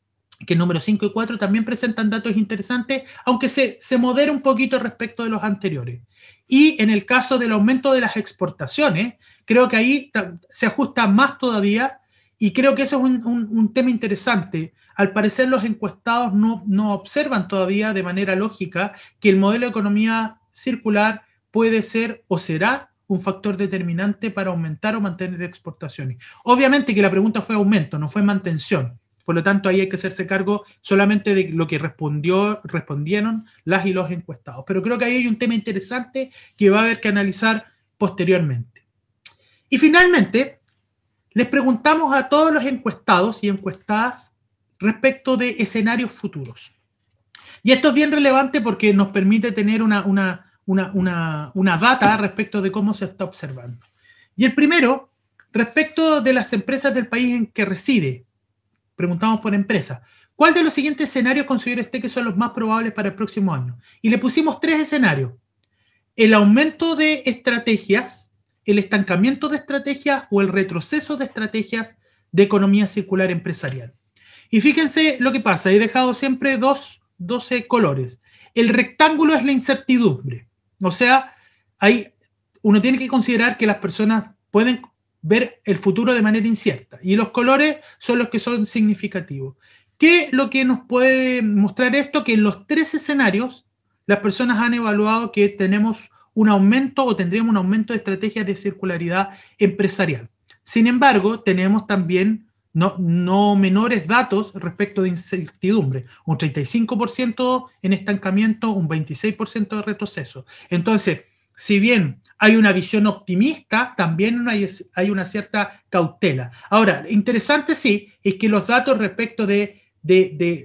que el número 5 y 4 también presentan datos interesantes, aunque se, se modera un poquito respecto de los anteriores. Y en el caso del aumento de las exportaciones, Creo que ahí se ajusta más todavía y creo que eso es un, tema interesante. Al parecer los encuestados no, no, observan todavía de manera lógica que el modelo de economía circular puede ser o será un factor determinante para aumentar o mantener exportaciones. Obviamente que la pregunta fue aumento, no fue mantención. Por lo tanto, ahí hay que hacerse cargo solamente de lo que respondió, respondieron las y los encuestados. Pero creo que ahí hay un tema interesante que va a haber que analizar posteriormente. Y finalmente, les preguntamos a todos los encuestados y encuestadas respecto de escenarios futuros. Y esto es bien relevante porque nos permite tener una, una, data respecto de cómo se está observando. Y el primero, respecto de las empresas del país en que reside. Preguntamos por empresa. ¿Cuál de los siguientes escenarios considera usted que son los más probables para el próximo año? Y le pusimos tres escenarios. El aumento de estrategias el estancamiento de estrategias o el retroceso de estrategias de economía circular empresarial. Y fíjense lo que pasa, he dejado siempre dos, 12 colores. El rectángulo es la incertidumbre, o sea, hay, uno tiene que considerar que las personas pueden ver el futuro de manera incierta y los colores son los que son significativos. ¿Qué es lo que nos puede mostrar esto? Que en los tres escenarios las personas han evaluado que tenemos un aumento o tendríamos un aumento de estrategias de circularidad empresarial. Sin embargo, tenemos también no, no menores datos respecto de incertidumbre, un 35% en estancamiento, un 26% de retroceso. Entonces, si bien hay una visión optimista, también hay, una cierta cautela. Ahora, interesante sí, es que los datos respecto de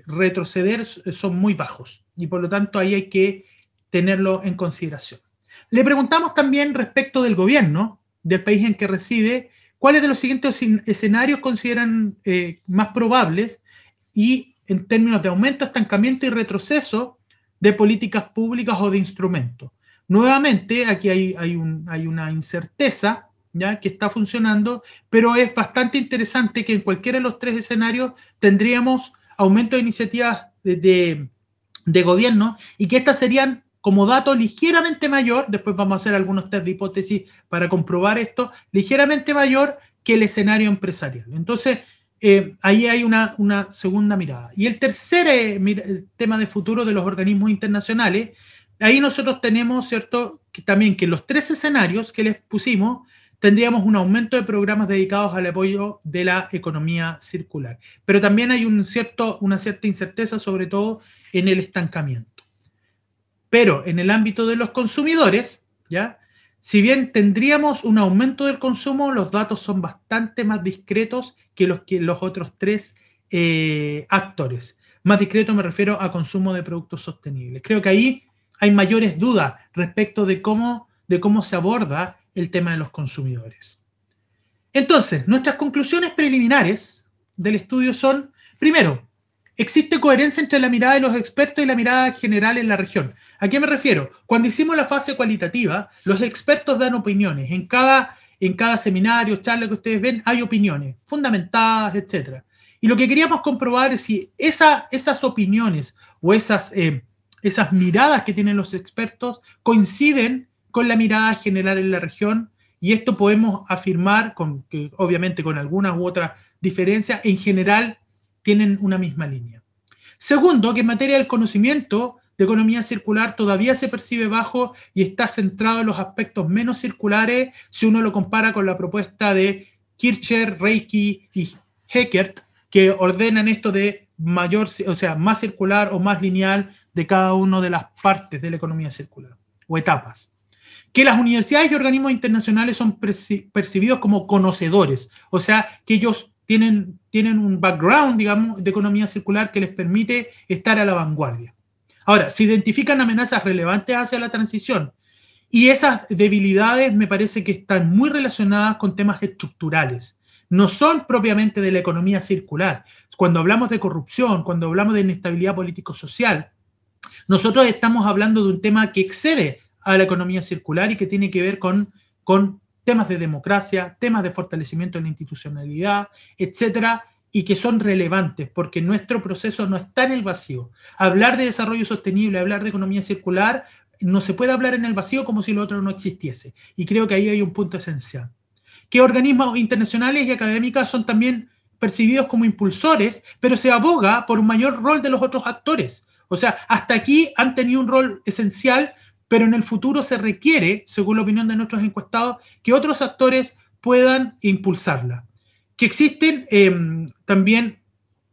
retroceder son muy bajos y por lo tanto ahí hay que tenerlo en consideración. Le preguntamos también respecto del gobierno del país en que reside, cuáles de los siguientes escenarios consideran eh, más probables y en términos de aumento, estancamiento y retroceso de políticas públicas o de instrumentos. Nuevamente, aquí hay, una incerteza ¿ya? que está funcionando, pero es bastante interesante que en cualquiera de los tres escenarios tendríamos aumento de iniciativas de gobierno y que estas serían como dato ligeramente mayor, después vamos a hacer algunos test de hipótesis para comprobar esto, ligeramente mayor que el escenario empresarial. Entonces, eh, ahí hay una, segunda mirada. Y el tercer eh, tema de futuro de los organismos internacionales, ahí nosotros tenemos, ¿cierto? Que también que los tres escenarios que les pusimos, tendríamos un aumento de programas dedicados al apoyo de la economía circular. Pero también hay una cierta incerteza, sobre todo en el estancamiento. Pero en el ámbito de los consumidores, ¿ya? Si bien tendríamos un aumento del consumo, los datos son bastante más discretos que los, que los otros tres eh, actores. Más discreto me refiero a consumo de productos sostenibles. Creo que ahí hay mayores dudas respecto de cómo se aborda el tema de los consumidores. Entonces, nuestras conclusiones preliminares del estudio son, primero, existe coherencia entre la mirada de los expertos y la mirada general en la región. ¿A qué me refiero? Cuando hicimos la fase cualitativa, los expertos dan opiniones. En cada, en cada seminario, charla que ustedes ven, hay opiniones fundamentadas, etc. Y lo que queríamos comprobar es si esas opiniones o esas, eh, esas miradas que tienen los expertos coinciden con la mirada general en la región. Y esto podemos afirmar, con, que, obviamente con alguna u otra diferencia, en general tienen una misma línea. Segundo, que en materia del conocimiento de economía circular todavía se percibe bajo y está centrado en los aspectos menos circulares si uno lo compara con la propuesta de Kircher, Reiki y Heckert, que ordenan esto de mayor, o sea, más circular o más lineal de cada una de las partes de la economía circular o etapas. Que las universidades y organismos internacionales son percibidos como conocedores, o sea, que ellos tienen, tienen un background, digamos, de economía circular que les permite estar a la vanguardia. Ahora, se identifican amenazas relevantes hacia la transición y esas debilidades me parece que están muy relacionadas con temas estructurales. No son propiamente de la economía circular. Cuando hablamos de corrupción, cuando hablamos de inestabilidad político-social, nosotros estamos hablando de un tema que excede a la economía circular y que tiene que ver con, con temas de democracia, temas de fortalecimiento de la institucionalidad, etcétera, y que son relevantes porque nuestro proceso no está en el vacío. Hablar de desarrollo sostenible, hablar de economía circular, no se puede hablar en el vacío como si lo otro no existiese. Y creo que ahí hay un punto esencial. Que organismos internacionales y académicas son también percibidos como impulsores, pero se aboga por un mayor rol de los otros actores. O sea, hasta aquí han tenido un rol esencial pero en el futuro se requiere, según la opinión de nuestros encuestados, que otros actores puedan impulsarla. Que existen em, también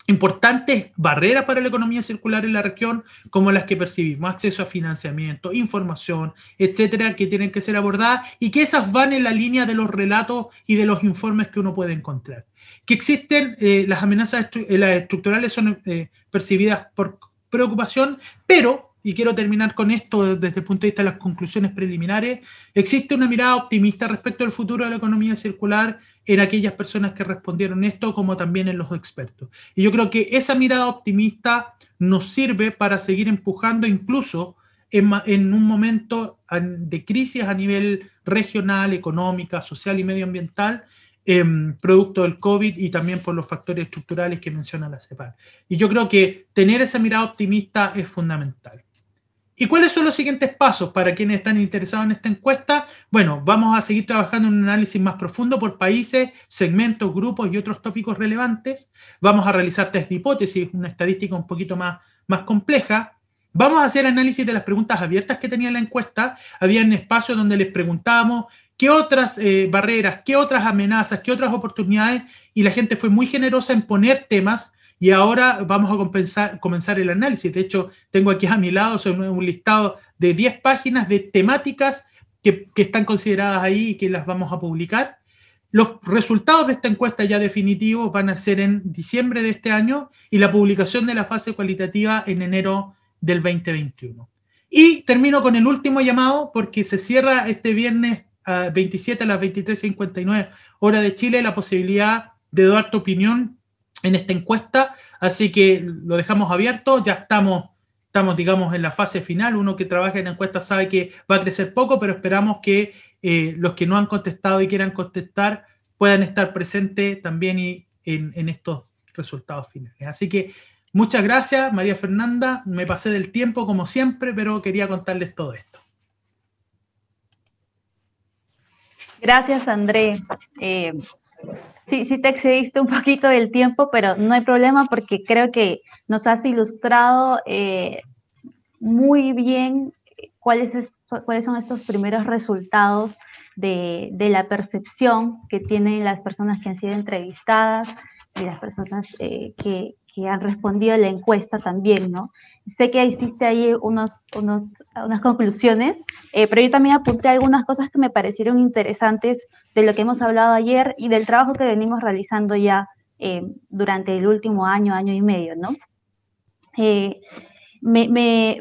importantes barreras para la economía circular en la región, como las que percibimos, acceso a financiamiento, información, etcétera, que tienen que ser abordadas y que esas van en la línea de los relatos y de los informes que uno puede encontrar. Que existen eh, las amenazas, eh, estructurales son eh, percibidas por preocupación, pero y quiero terminar con esto desde el punto de vista de las conclusiones preliminares, existe una mirada optimista respecto al futuro de la economía circular en aquellas personas que respondieron esto, como también en los expertos. Y yo creo que esa mirada optimista nos sirve para seguir empujando incluso en, un momento de crisis a nivel regional, económica, social y medioambiental, em, producto del COVID y también por los factores estructurales que menciona la CEPAL. Y yo creo que tener esa mirada optimista es fundamental. ¿Y cuáles son los siguientes pasos para quienes están interesados en esta encuesta? Bueno, vamos a seguir trabajando en un análisis más profundo por países, segmentos, grupos y otros tópicos relevantes. Vamos a realizar test de hipótesis, una estadística un poquito más, más compleja. Vamos a hacer análisis de las preguntas abiertas que tenía la encuesta. Había un espacio donde les preguntábamos qué otras eh, barreras, qué otras amenazas, qué otras oportunidades, y la gente fue muy generosa en poner temas y ahora vamos a comenzar el análisis. De hecho, tengo aquí a mi lado un listado de 10 páginas de temáticas que, están consideradas ahí y que las vamos a publicar. Los resultados de esta encuesta ya definitivos van a ser en diciembre de este año y la publicación de la fase cualitativa en enero del 2021. Y termino con el último llamado porque se cierra este viernes a 27 a las 23.59 hora de Chile la posibilidad de dar tu opinión en esta encuesta. Así que lo dejamos abierto, ya estamos, estamos, digamos, en la fase final. Uno que trabaja en la encuesta sabe que va a crecer poco, pero esperamos que eh, los que no han contestado y quieran contestar puedan estar presentes también en, estos resultados finales. Así que muchas gracias, María Fernanda. Me pasé del tiempo como siempre, pero quería contarles todo esto. Gracias, André. Eh, sí, sí te excediste un poquito del tiempo, pero no hay problema porque creo que nos has ilustrado eh, muy bien cuáles, son estos primeros resultados de, la percepción que tienen las personas que han sido entrevistadas y las personas eh, que, que han respondido a la encuesta también, ¿no? sé que hiciste ahí unos, unos, unas conclusiones, eh, pero yo también apunté algunas cosas que me parecieron interesantes de lo que hemos hablado ayer y del trabajo que venimos realizando ya eh, durante el último año, año y medio, ¿no? Eh, me,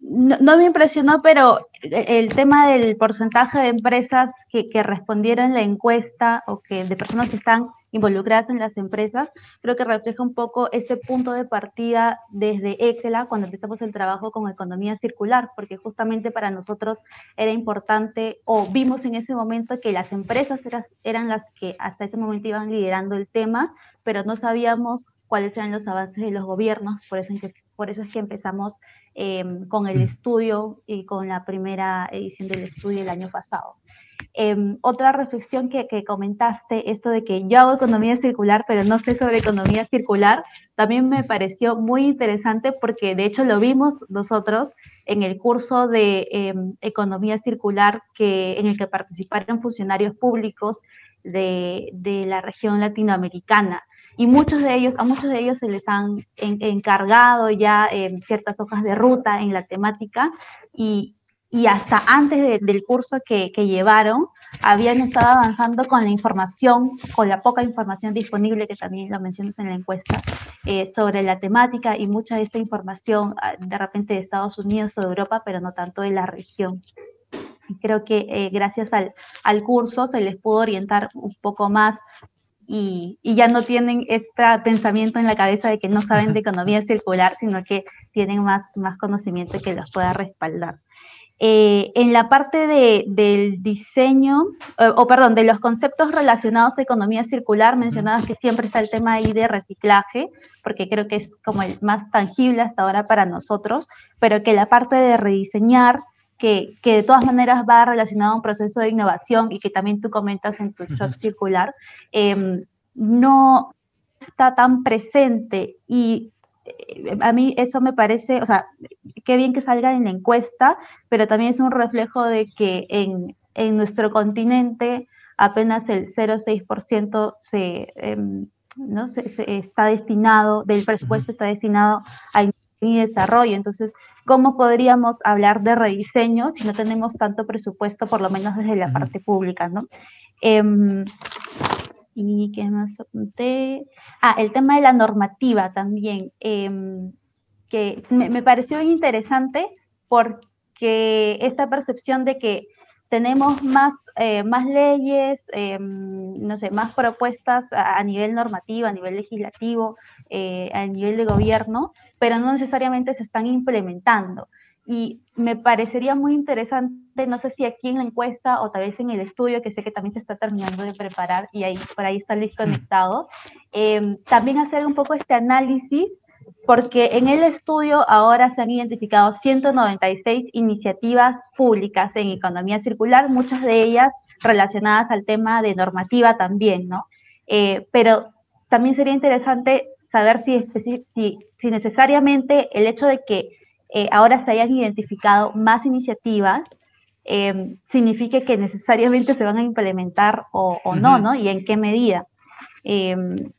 no, me impresionó, pero el tema del porcentaje de empresas que, que respondieron la encuesta o que de personas que están involucradas en las empresas, creo que refleja un poco este punto de partida desde Excela cuando empezamos el trabajo con economía circular, porque justamente para nosotros era importante o vimos en ese momento que las empresas eran las que hasta ese momento iban liderando el tema, pero no sabíamos cuáles eran los avances de los gobiernos, por eso, por eso es que empezamos eh, con el mm. estudio y con la primera edición del estudio el año pasado. Em, otra reflexión que, comentaste, esto de que yo hago economía circular, pero no sé sobre economía circular, también me pareció muy interesante porque de hecho lo vimos nosotros en el curso de em, economía circular que, en el que participaron funcionarios públicos de, la región latinoamericana. Y muchos de ellos, a muchos de ellos se les han encargado ya em, ciertas hojas de ruta en la temática y, y hasta antes del curso que, llevaron, habían estado avanzando con la información, con la poca información disponible que también lo mencionas en la encuesta, eh, sobre la temática y mucha de esta información ah, de repente de Estados Unidos o de Europa, pero no tanto de la región. Creo que eh, gracias al, al, curso se les pudo orientar un poco más y, y ya no tienen este pensamiento en la cabeza de que no saben de economía (laughs) circular, sino que tienen más, más conocimiento que los pueda respaldar. Eh, en la parte de, del diseño, eh, o perdón, de los conceptos relacionados a economía circular, mencionabas que siempre está el tema ahí de reciclaje, porque creo que es como el más tangible hasta ahora para nosotros, pero que la parte de rediseñar, que, que de todas maneras va relacionado a un proceso de innovación y que también tú comentas en tu show circular, em, no está tan presente y a mí eso me parece, o sea, qué bien que salga en la encuesta, pero también es un reflejo de que en, nuestro continente apenas el 0,6% se, em, ¿no? Se, está destinado, del presupuesto está destinado a desarrollo. Entonces, ¿cómo podríamos hablar de rediseño si no tenemos tanto presupuesto, por lo menos desde la parte pública? ¿no? Em, ¿Y qué más apunté? Ah, el tema de la normativa también, em, que me, pareció interesante porque esta percepción de que tenemos más, eh, más leyes, em, no sé, más propuestas a, nivel normativo, a nivel legislativo, eh, a nivel de gobierno, pero no necesariamente se están implementando y me parecería muy interesante, no sé si aquí en la encuesta o tal vez en el estudio, que sé que también se está terminando de preparar y ahí por ahí está Luis hmm. conectado, em, también hacer un poco este análisis, porque en el estudio ahora se han identificado 196 iniciativas públicas en economía circular, muchas de ellas relacionadas al tema de normativa también, ¿no? Eh, pero también sería interesante saber si, si necesariamente el hecho de que eh, ahora se hayan identificado más iniciativas, eh, em, significa que necesariamente se van a implementar o, no, ¿no? Y en qué medida. Em,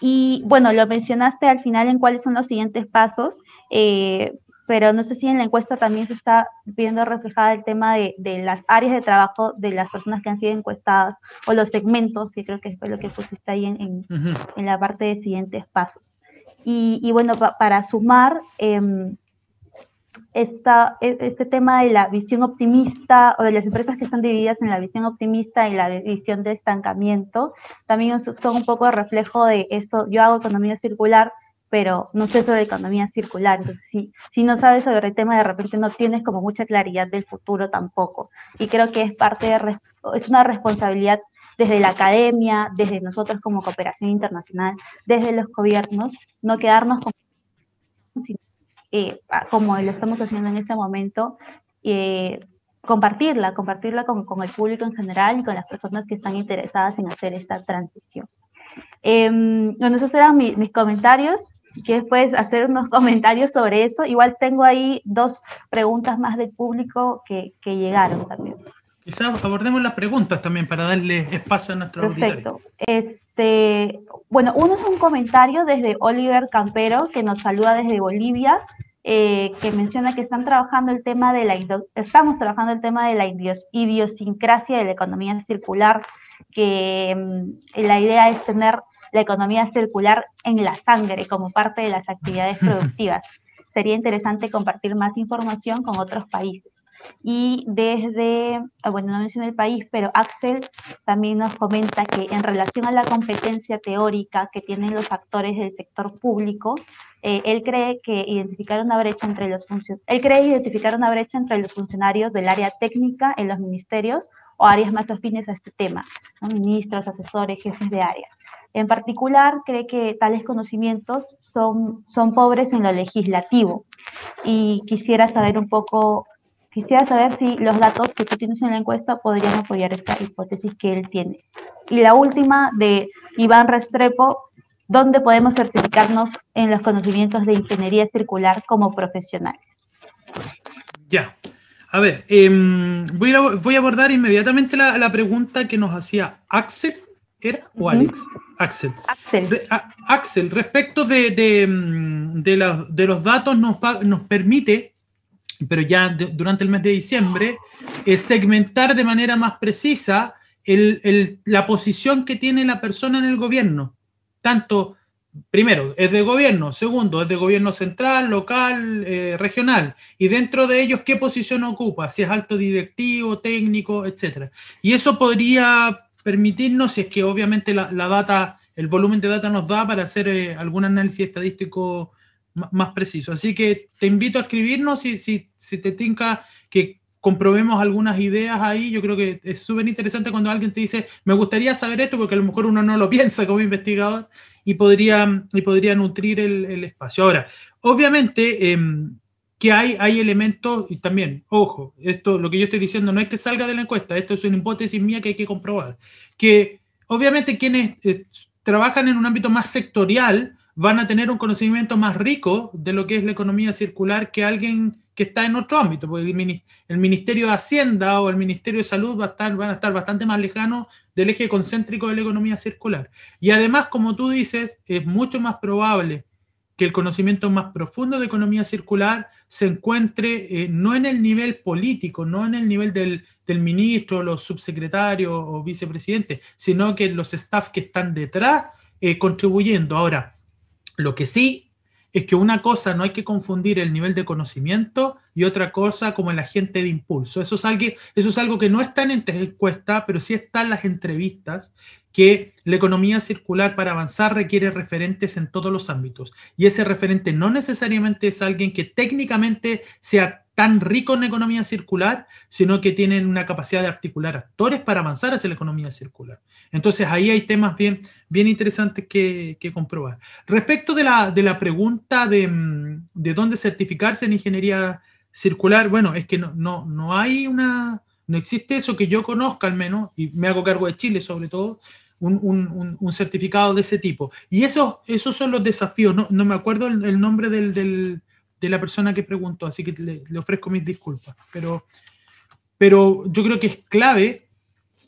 y bueno, lo mencionaste al final en cuáles son los siguientes pasos, eh, pero no sé si en la encuesta también se está viendo reflejada el tema de, de, las áreas de trabajo de las personas que han sido encuestadas o los segmentos, que creo que fue lo que pusiste ahí en, en, la parte de siguientes pasos. Y, bueno, para sumar, em, esta, e, este tema de la visión optimista o de las empresas que están divididas en la visión optimista y la visión de estancamiento, también son un poco reflejo de esto. Yo hago economía circular, pero no sé sobre economía circular. Entonces, si, si no sabes sobre el tema, de repente no tienes como mucha claridad del futuro tampoco. Y creo que es parte es una responsabilidad desde la academia, desde nosotros como cooperación internacional, desde los gobiernos, no quedarnos con eh, como lo estamos haciendo en este momento, eh, compartirla, compartirla con, el público en general y con las personas que están interesadas en hacer esta transición. Eh, bueno, esos eran mis comentarios. ¿Quieres puedes hacer unos (laughs) comentarios sobre eso? Igual tengo ahí dos preguntas más del público que, llegaron también. Quizás abordemos las preguntas también para darle espacio a nuestro Perfecto. auditorio. Perfecto. Este, bueno, uno es un comentario desde Oliver Campero, que nos saluda desde Bolivia, eh, que menciona que están trabajando el tema de la estamos trabajando el tema de la idiosincrasia de la economía circular, que mm, la idea es tener la economía circular en la sangre como parte de las actividades productivas. (laughs) Sería interesante compartir más información con otros países. Y desde, ah, bueno, no mencioné el país, pero Axel también nos comenta que en relación a la competencia teórica que tienen los actores del sector público, eh, él cree que identificar una brecha entre los él cree identificar una brecha entre los funcionarios del área técnica en los ministerios o áreas más afines a este tema, ministros, asesores, jefes de área. En particular, cree que tales conocimientos son, son pobres en lo legislativo y quisiera saber un poco Quisiera saber si los datos que tú tienes en la encuesta podrían apoyar esta hipótesis que él tiene. Y la última de Iván Restrepo, ¿dónde podemos certificarnos en los conocimientos de ingeniería circular como profesionales? Ya. A ver, em, voy, a, voy, a, abordar inmediatamente la, pregunta que nos hacía Axel, ¿era? ¿O Alex? Axel. Axel. Axel. respecto de, de, em, de los datos, nos, nos permite pero ya durante el mes de diciembre, es segmentar de manera más precisa la posición que tiene la persona en el gobierno. Tanto, primero, es de gobierno, segundo, es de gobierno central, local, eh, regional, y dentro de ellos qué posición ocupa, si es alto directivo, técnico, etc. Y eso podría permitirnos, si es que obviamente la, data, el volumen de data nos da para hacer eh, algún análisis estadístico más preciso. Así que te invito a escribirnos si, si, te tinca que comprobemos algunas ideas ahí. Yo creo que es súper interesante cuando alguien te dice, me gustaría saber esto, porque a lo mejor uno no lo (laughs) piensa como investigador y podría, y podría nutrir el, espacio. Ahora, obviamente... Em, que hay, hay elementos, y también, ojo, esto lo que yo estoy diciendo no es que salga de la encuesta, esto es una hipótesis mía que hay que comprobar, que obviamente quienes eh, trabajan en un ámbito más sectorial van a tener un conocimiento más rico de lo que es la economía circular que alguien que está en otro ámbito, porque el Ministerio de Hacienda o el Ministerio de Salud va a estar, van a estar bastante más lejanos del eje concéntrico de la economía circular. Y además, como tú dices, es mucho más probable que el conocimiento más profundo de economía circular se encuentre eh, no en el nivel político, no en el nivel del, del, ministro, los subsecretarios o vicepresidentes, sino que los staff que están detrás eh, contribuyendo. Ahora, lo que sí es que una cosa no hay que confundir el nivel de conocimiento y otra cosa como el agente de impulso. Eso es, algo, eso es algo que no está en encuesta, pero sí están las entrevistas, que la economía circular para avanzar requiere referentes en todos los ámbitos. Y ese referente no necesariamente es alguien que técnicamente sea tan rico en economía circular, sino que tienen una capacidad de articular actores para avanzar hacia la economía circular. Entonces ahí hay temas bien, bien interesante que, comprobar. Respecto de la, de la pregunta de, mm, de, dónde certificarse en ingeniería circular, bueno, es que no, no, no hay una, no existe eso que yo conozca al menos, y me hago cargo de Chile sobre todo, un, un, un, certificado de ese tipo. Y esos, esos son los desafíos. No, no me acuerdo el, nombre del, del, de la persona que preguntó, así que le, le, ofrezco mis disculpas. Pero, pero yo creo que es clave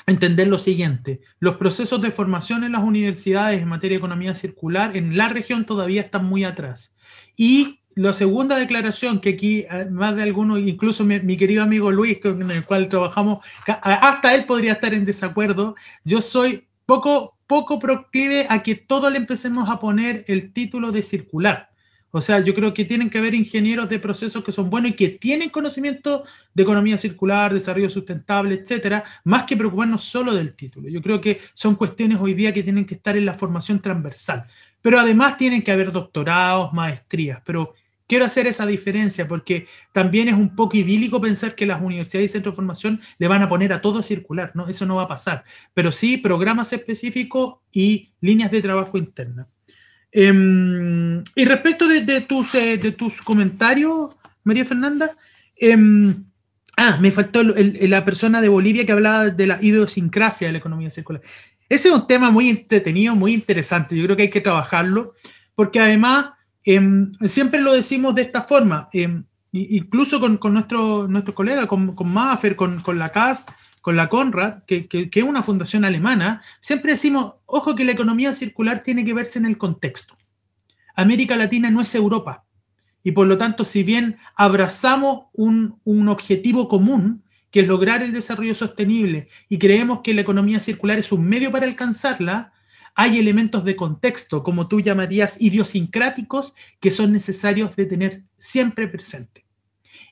entender lo siguiente, los procesos de formación en las universidades en materia de economía circular en la región todavía están muy atrás. Y la segunda declaración que aquí eh, más de algunos, incluso mi, querido amigo Luis, con el cual trabajamos, hasta él podría estar en desacuerdo, yo soy poco, poco proclive a que todo le empecemos a poner el título de circular. O sea, yo creo que tienen que haber ingenieros de procesos que son buenos y que tienen conocimiento de economía circular, desarrollo sustentable, etcétera, más que preocuparnos solo del título. Yo creo que son cuestiones hoy día que tienen que estar en la formación transversal. Pero además tienen que haber doctorados, maestrías, pero Quiero hacer esa diferencia porque también es un poco idílico pensar que las universidades y centros de formación le van a poner a todo circular, ¿no? Eso no va a pasar. Pero sí, programas específicos y líneas de trabajo internas. Em, y respecto de, tus, eh, de tus comentarios, María Fernanda, em, ah, me faltó la persona de Bolivia que hablaba de la idiosincrasia de la economía circular. Ese es un tema muy entretenido, muy interesante. Yo creo que hay que trabajarlo, porque además em, siempre lo decimos de esta forma, incluso con, nuestro, nuestro colega, con, con Maffer, con, con la CAST, con la Conrad, que, es una fundación alemana, siempre decimos, ojo que la economía circular tiene que verse en el contexto. América Latina no es Europa. Y por lo tanto, si bien abrazamos un, un objetivo común, que es lograr el desarrollo sostenible, y creemos que la economía circular es un medio para alcanzarla, hay elementos de contexto, como tú llamarías idiosincráticos, que son necesarios de tener siempre presente.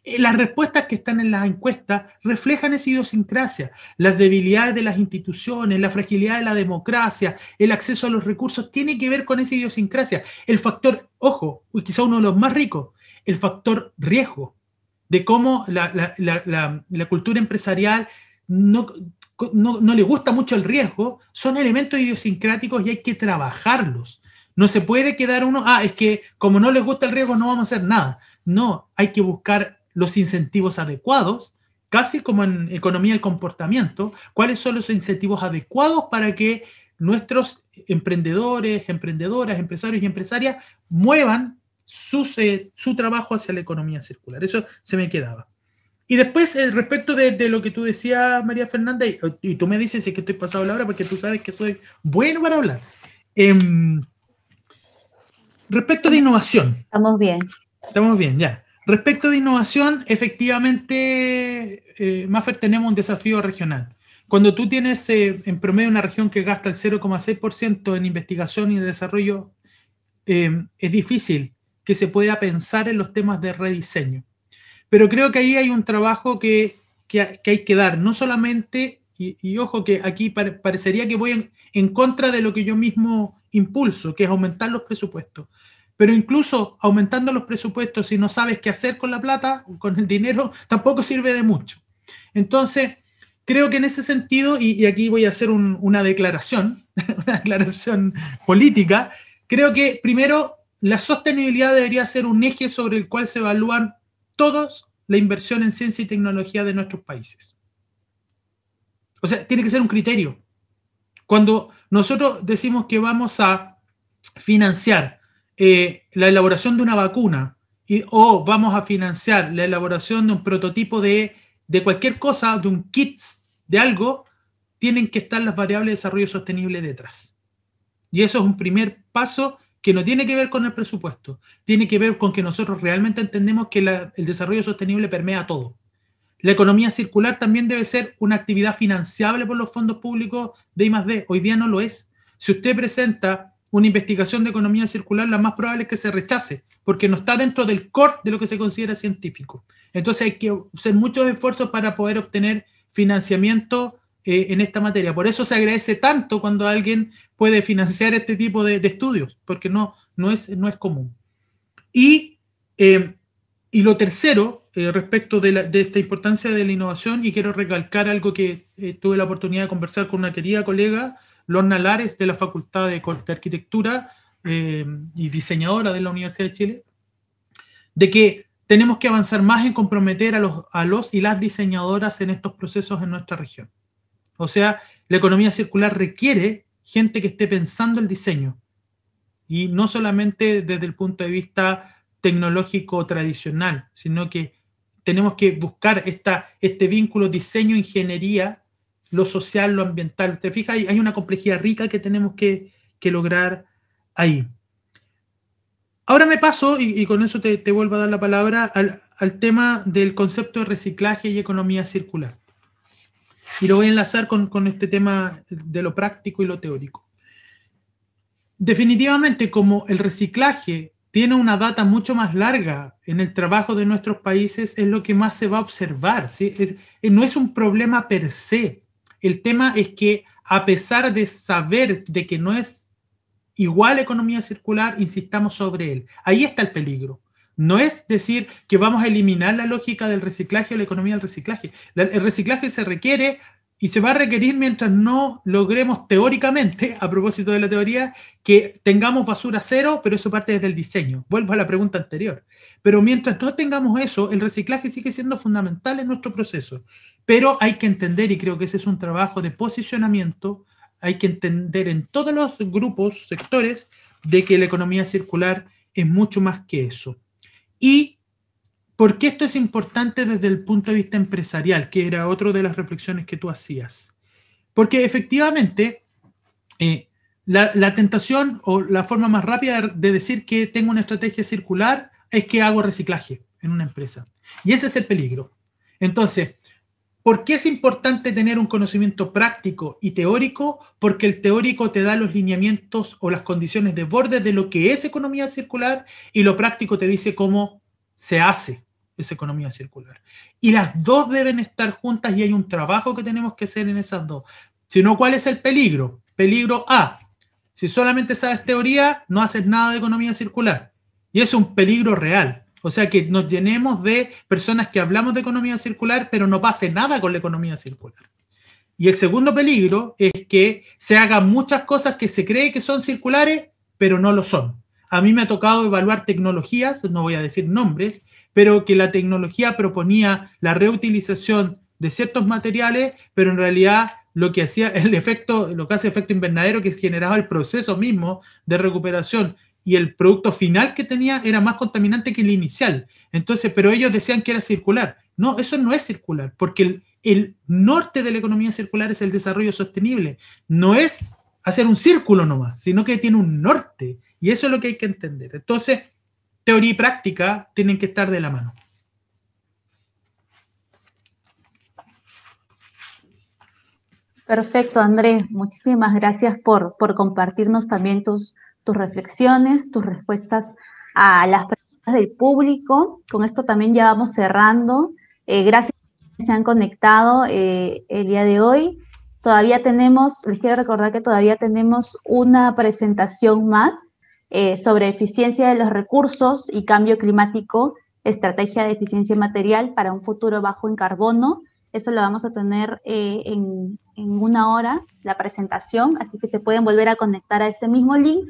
Eh, las respuestas que están en las encuestas reflejan esa idiosincrasia, las debilidades de las instituciones, la fragilidad de la democracia, el acceso a los recursos, tiene que ver con esa idiosincrasia. El factor, ojo, quizá uno de los más ricos, el factor riesgo, de cómo la, cultura empresarial no, no, no le gusta mucho el riesgo, son elementos idiosincráticos y hay que trabajarlos. No se puede quedar uno, ah, es que como no les gusta el riesgo no vamos a hacer nada. No, hay que buscar los incentivos adecuados, casi como en economía del comportamiento, cuáles son los incentivos adecuados para que nuestros emprendedores, emprendedoras, empresarios y empresarias muevan eh, su trabajo hacia la economía circular. Eso se me quedaba. Y después, eh, respecto de, lo que tú decías, María Fernanda, y, tú me dices si es que estoy pasado la hora porque tú sabes que soy bueno para hablar. Em, respecto de innovación. Estamos bien. Estamos bien, ya. Respecto de innovación, efectivamente, eh, Maffer, tenemos un desafío regional. Cuando tú tienes eh, en promedio una región que gasta el 0,6% en investigación y desarrollo, eh, es difícil que se pueda pensar en los temas de rediseño. Pero creo que ahí hay un trabajo que, hay que dar, no solamente, y, ojo que aquí parecería que voy en contra de lo que yo mismo impulso, que es aumentar los presupuestos, pero incluso aumentando los presupuestos, y no sabes qué hacer con la plata, con el dinero, (laughs) tampoco sirve de mucho. Entonces, creo que en ese sentido, y, aquí voy a hacer una declaración, (laughs) una declaración política, creo que primero la sostenibilidad debería ser un eje sobre el cual se evalúan todos la inversión en ciencia y tecnología de nuestros países. O sea, tiene que ser un criterio. Cuando nosotros decimos que vamos a financiar eh, la elaboración de una vacuna o vamos a financiar la elaboración de un prototipo de, de cualquier cosa, de un kit, de algo, tienen que estar las variables de desarrollo sostenible detrás. Y eso es un primer paso que no tiene que ver con el presupuesto, tiene que ver con que nosotros realmente entendemos que el desarrollo sostenible permea todo. La economía circular también debe ser una actividad financiable por los fondos públicos de I+.D. Hoy día no lo es. Si usted presenta una investigación de economía circular, la más probable es que se rechace, porque no está dentro del core de lo que se considera científico. Entonces hay que hacer muchos esfuerzos para poder obtener financiamiento eh, en esta materia. Por eso se agradece tanto cuando alguien puede financiar este tipo de, estudios, porque no, no, es, no es común. Y, eh, lo tercero, eh, respecto de, de, esta importancia de la innovación, y quiero recalcar algo que tuve la oportunidad de conversar con una querida colega, Lorna Lares, de la Facultad de, Arquitectura eh, y diseñadora de la Universidad de Chile, de que tenemos que avanzar más en comprometer a los, a los y las diseñadoras en estos procesos en nuestra región. O sea, la economía circular requiere gente que esté pensando el diseño y no solamente desde el punto de vista tecnológico tradicional, sino que tenemos que buscar esta, este vínculo diseño-ingeniería lo social, lo ambiental. ¿Te fija Hay, una complejidad rica que tenemos que, lograr ahí. Ahora me paso, y, con eso te, vuelvo a dar la palabra, al, tema del concepto de reciclaje y economía circular. Y lo voy a enlazar con, este tema de lo práctico y lo teórico. Definitivamente, como el reciclaje tiene una data mucho más larga en el trabajo de nuestros países, es lo que más se va a observar. Eh, no es un problema per se el tema es que a pesar de saber de que no es igual economía circular, insistamos sobre él. Ahí está el peligro. No es decir que vamos a eliminar la lógica del reciclaje o la economía del reciclaje. El reciclaje se requiere y se va a requerir mientras no logremos teóricamente, a propósito de la teoría, que tengamos basura cero, pero eso parte desde el diseño. Vuelvo a la pregunta anterior. Pero mientras no tengamos eso, el reciclaje sigue siendo fundamental en nuestro proceso. Pero hay que entender, y creo que ese es un trabajo de posicionamiento, hay que entender en todos los grupos, sectores, de que la economía circular es mucho más que eso. ¿Y por qué esto es importante desde el punto de vista empresarial, que era otro de las reflexiones que tú hacías? Porque efectivamente, eh, la, tentación o la forma más rápida de decir que tengo una estrategia circular es que hago reciclaje en una empresa. Y ese es el peligro. Entonces, ¿Por qué es importante tener un conocimiento práctico y teórico? Porque el teórico te da los lineamientos o las condiciones de borde de lo que es economía circular y lo práctico te dice cómo se hace esa economía circular. Y las dos deben estar juntas y hay un trabajo que tenemos que hacer en esas dos. Si no, ¿cuál es el peligro? Peligro A. Si solamente sabes teoría, no haces nada de economía circular. Y es un peligro real. O sea, que nos llenemos de personas que hablamos de economía circular, pero no pase nada con la economía circular. Y el segundo peligro es que se hagan muchas cosas que se cree que son circulares, pero no lo son. A mí me ha tocado evaluar tecnologías, no voy a decir nombres, pero que la tecnología proponía la reutilización de ciertos materiales, pero en realidad lo que hacía el efecto, lo que hace efecto invernadero, que generaba el proceso mismo de recuperación y el producto final que tenía era más contaminante que el inicial. Entonces, pero ellos decían que era circular. No, eso no es circular, porque el, el norte de la economía circular es el desarrollo sostenible. No es hacer un círculo nomás, sino que tiene un norte. Y eso es lo que hay que entender. Entonces, teoría y práctica tienen que estar de la mano. Perfecto, Andrés. Muchísimas gracias por, por compartirnos también tus, tus reflexiones, tus respuestas a las preguntas del público. Con esto también ya vamos cerrando. Eh, gracias a que se han conectado eh, el día de hoy. Todavía tenemos, les quiero recordar que todavía tenemos una presentación más eh, sobre eficiencia de los recursos y cambio climático, estrategia de eficiencia material para un futuro bajo en carbono. Eso lo vamos a tener en, en una hora, la presentación, así que se pueden volver a conectar a este mismo link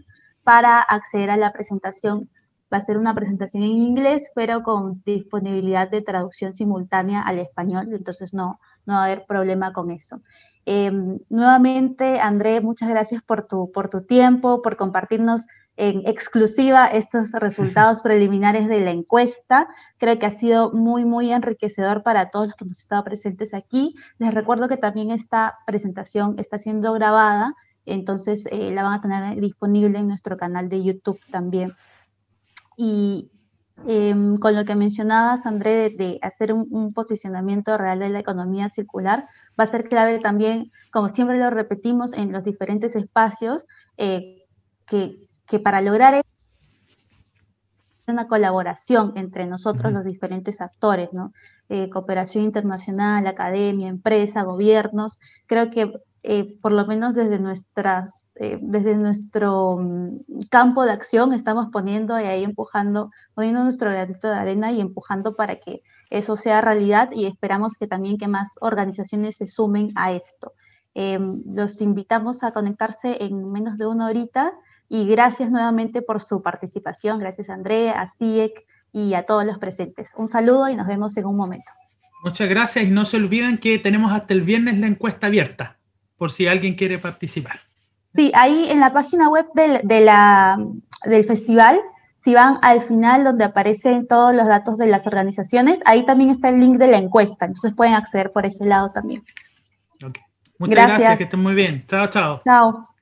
para acceder a la presentación. Va a ser una presentación en inglés, pero con disponibilidad de traducción simultánea al español, entonces no, no va a haber problema con eso. Em, nuevamente, André, muchas gracias tu, por tu tiempo, por compartirnos en exclusiva estos resultados (laughs) preliminares de la encuesta. Creo que ha sido muy, muy enriquecedor para todos los que hemos estado presentes aquí. Les recuerdo que también esta presentación está siendo grabada entonces eh, la van a tener disponible en nuestro canal de YouTube también. Y em, con lo que mencionabas, André, de, hacer un, posicionamiento real de la economía circular, va a ser clave también, como siempre lo repetimos en los diferentes espacios, eh, que, para lograr una colaboración entre nosotros los diferentes actores, ¿no? Eh, cooperación internacional, academia, empresa, gobiernos. Creo que eh, por lo menos desde, nuestras, eh, desde nuestro mm, campo de acción, estamos poniendo y ahí empujando, poniendo nuestro granito de arena y empujando para que eso sea realidad y esperamos que también que más organizaciones se sumen a esto. Eh, los invitamos a conectarse en menos de una horita y gracias nuevamente por su participación. Gracias a Andrea, a CIEC y a todos los presentes. Un saludo y nos vemos en un momento. Muchas gracias y no se olviden que tenemos hasta el viernes la encuesta abierta por si alguien quiere participar. Sí, ahí en la página web del, del festival, si van al final donde aparecen todos los datos de las organizaciones, ahí también está el link de la encuesta, entonces pueden acceder por ese lado también. Muchas gracias. gracias, que estén muy bien. Chao, chao. Chao.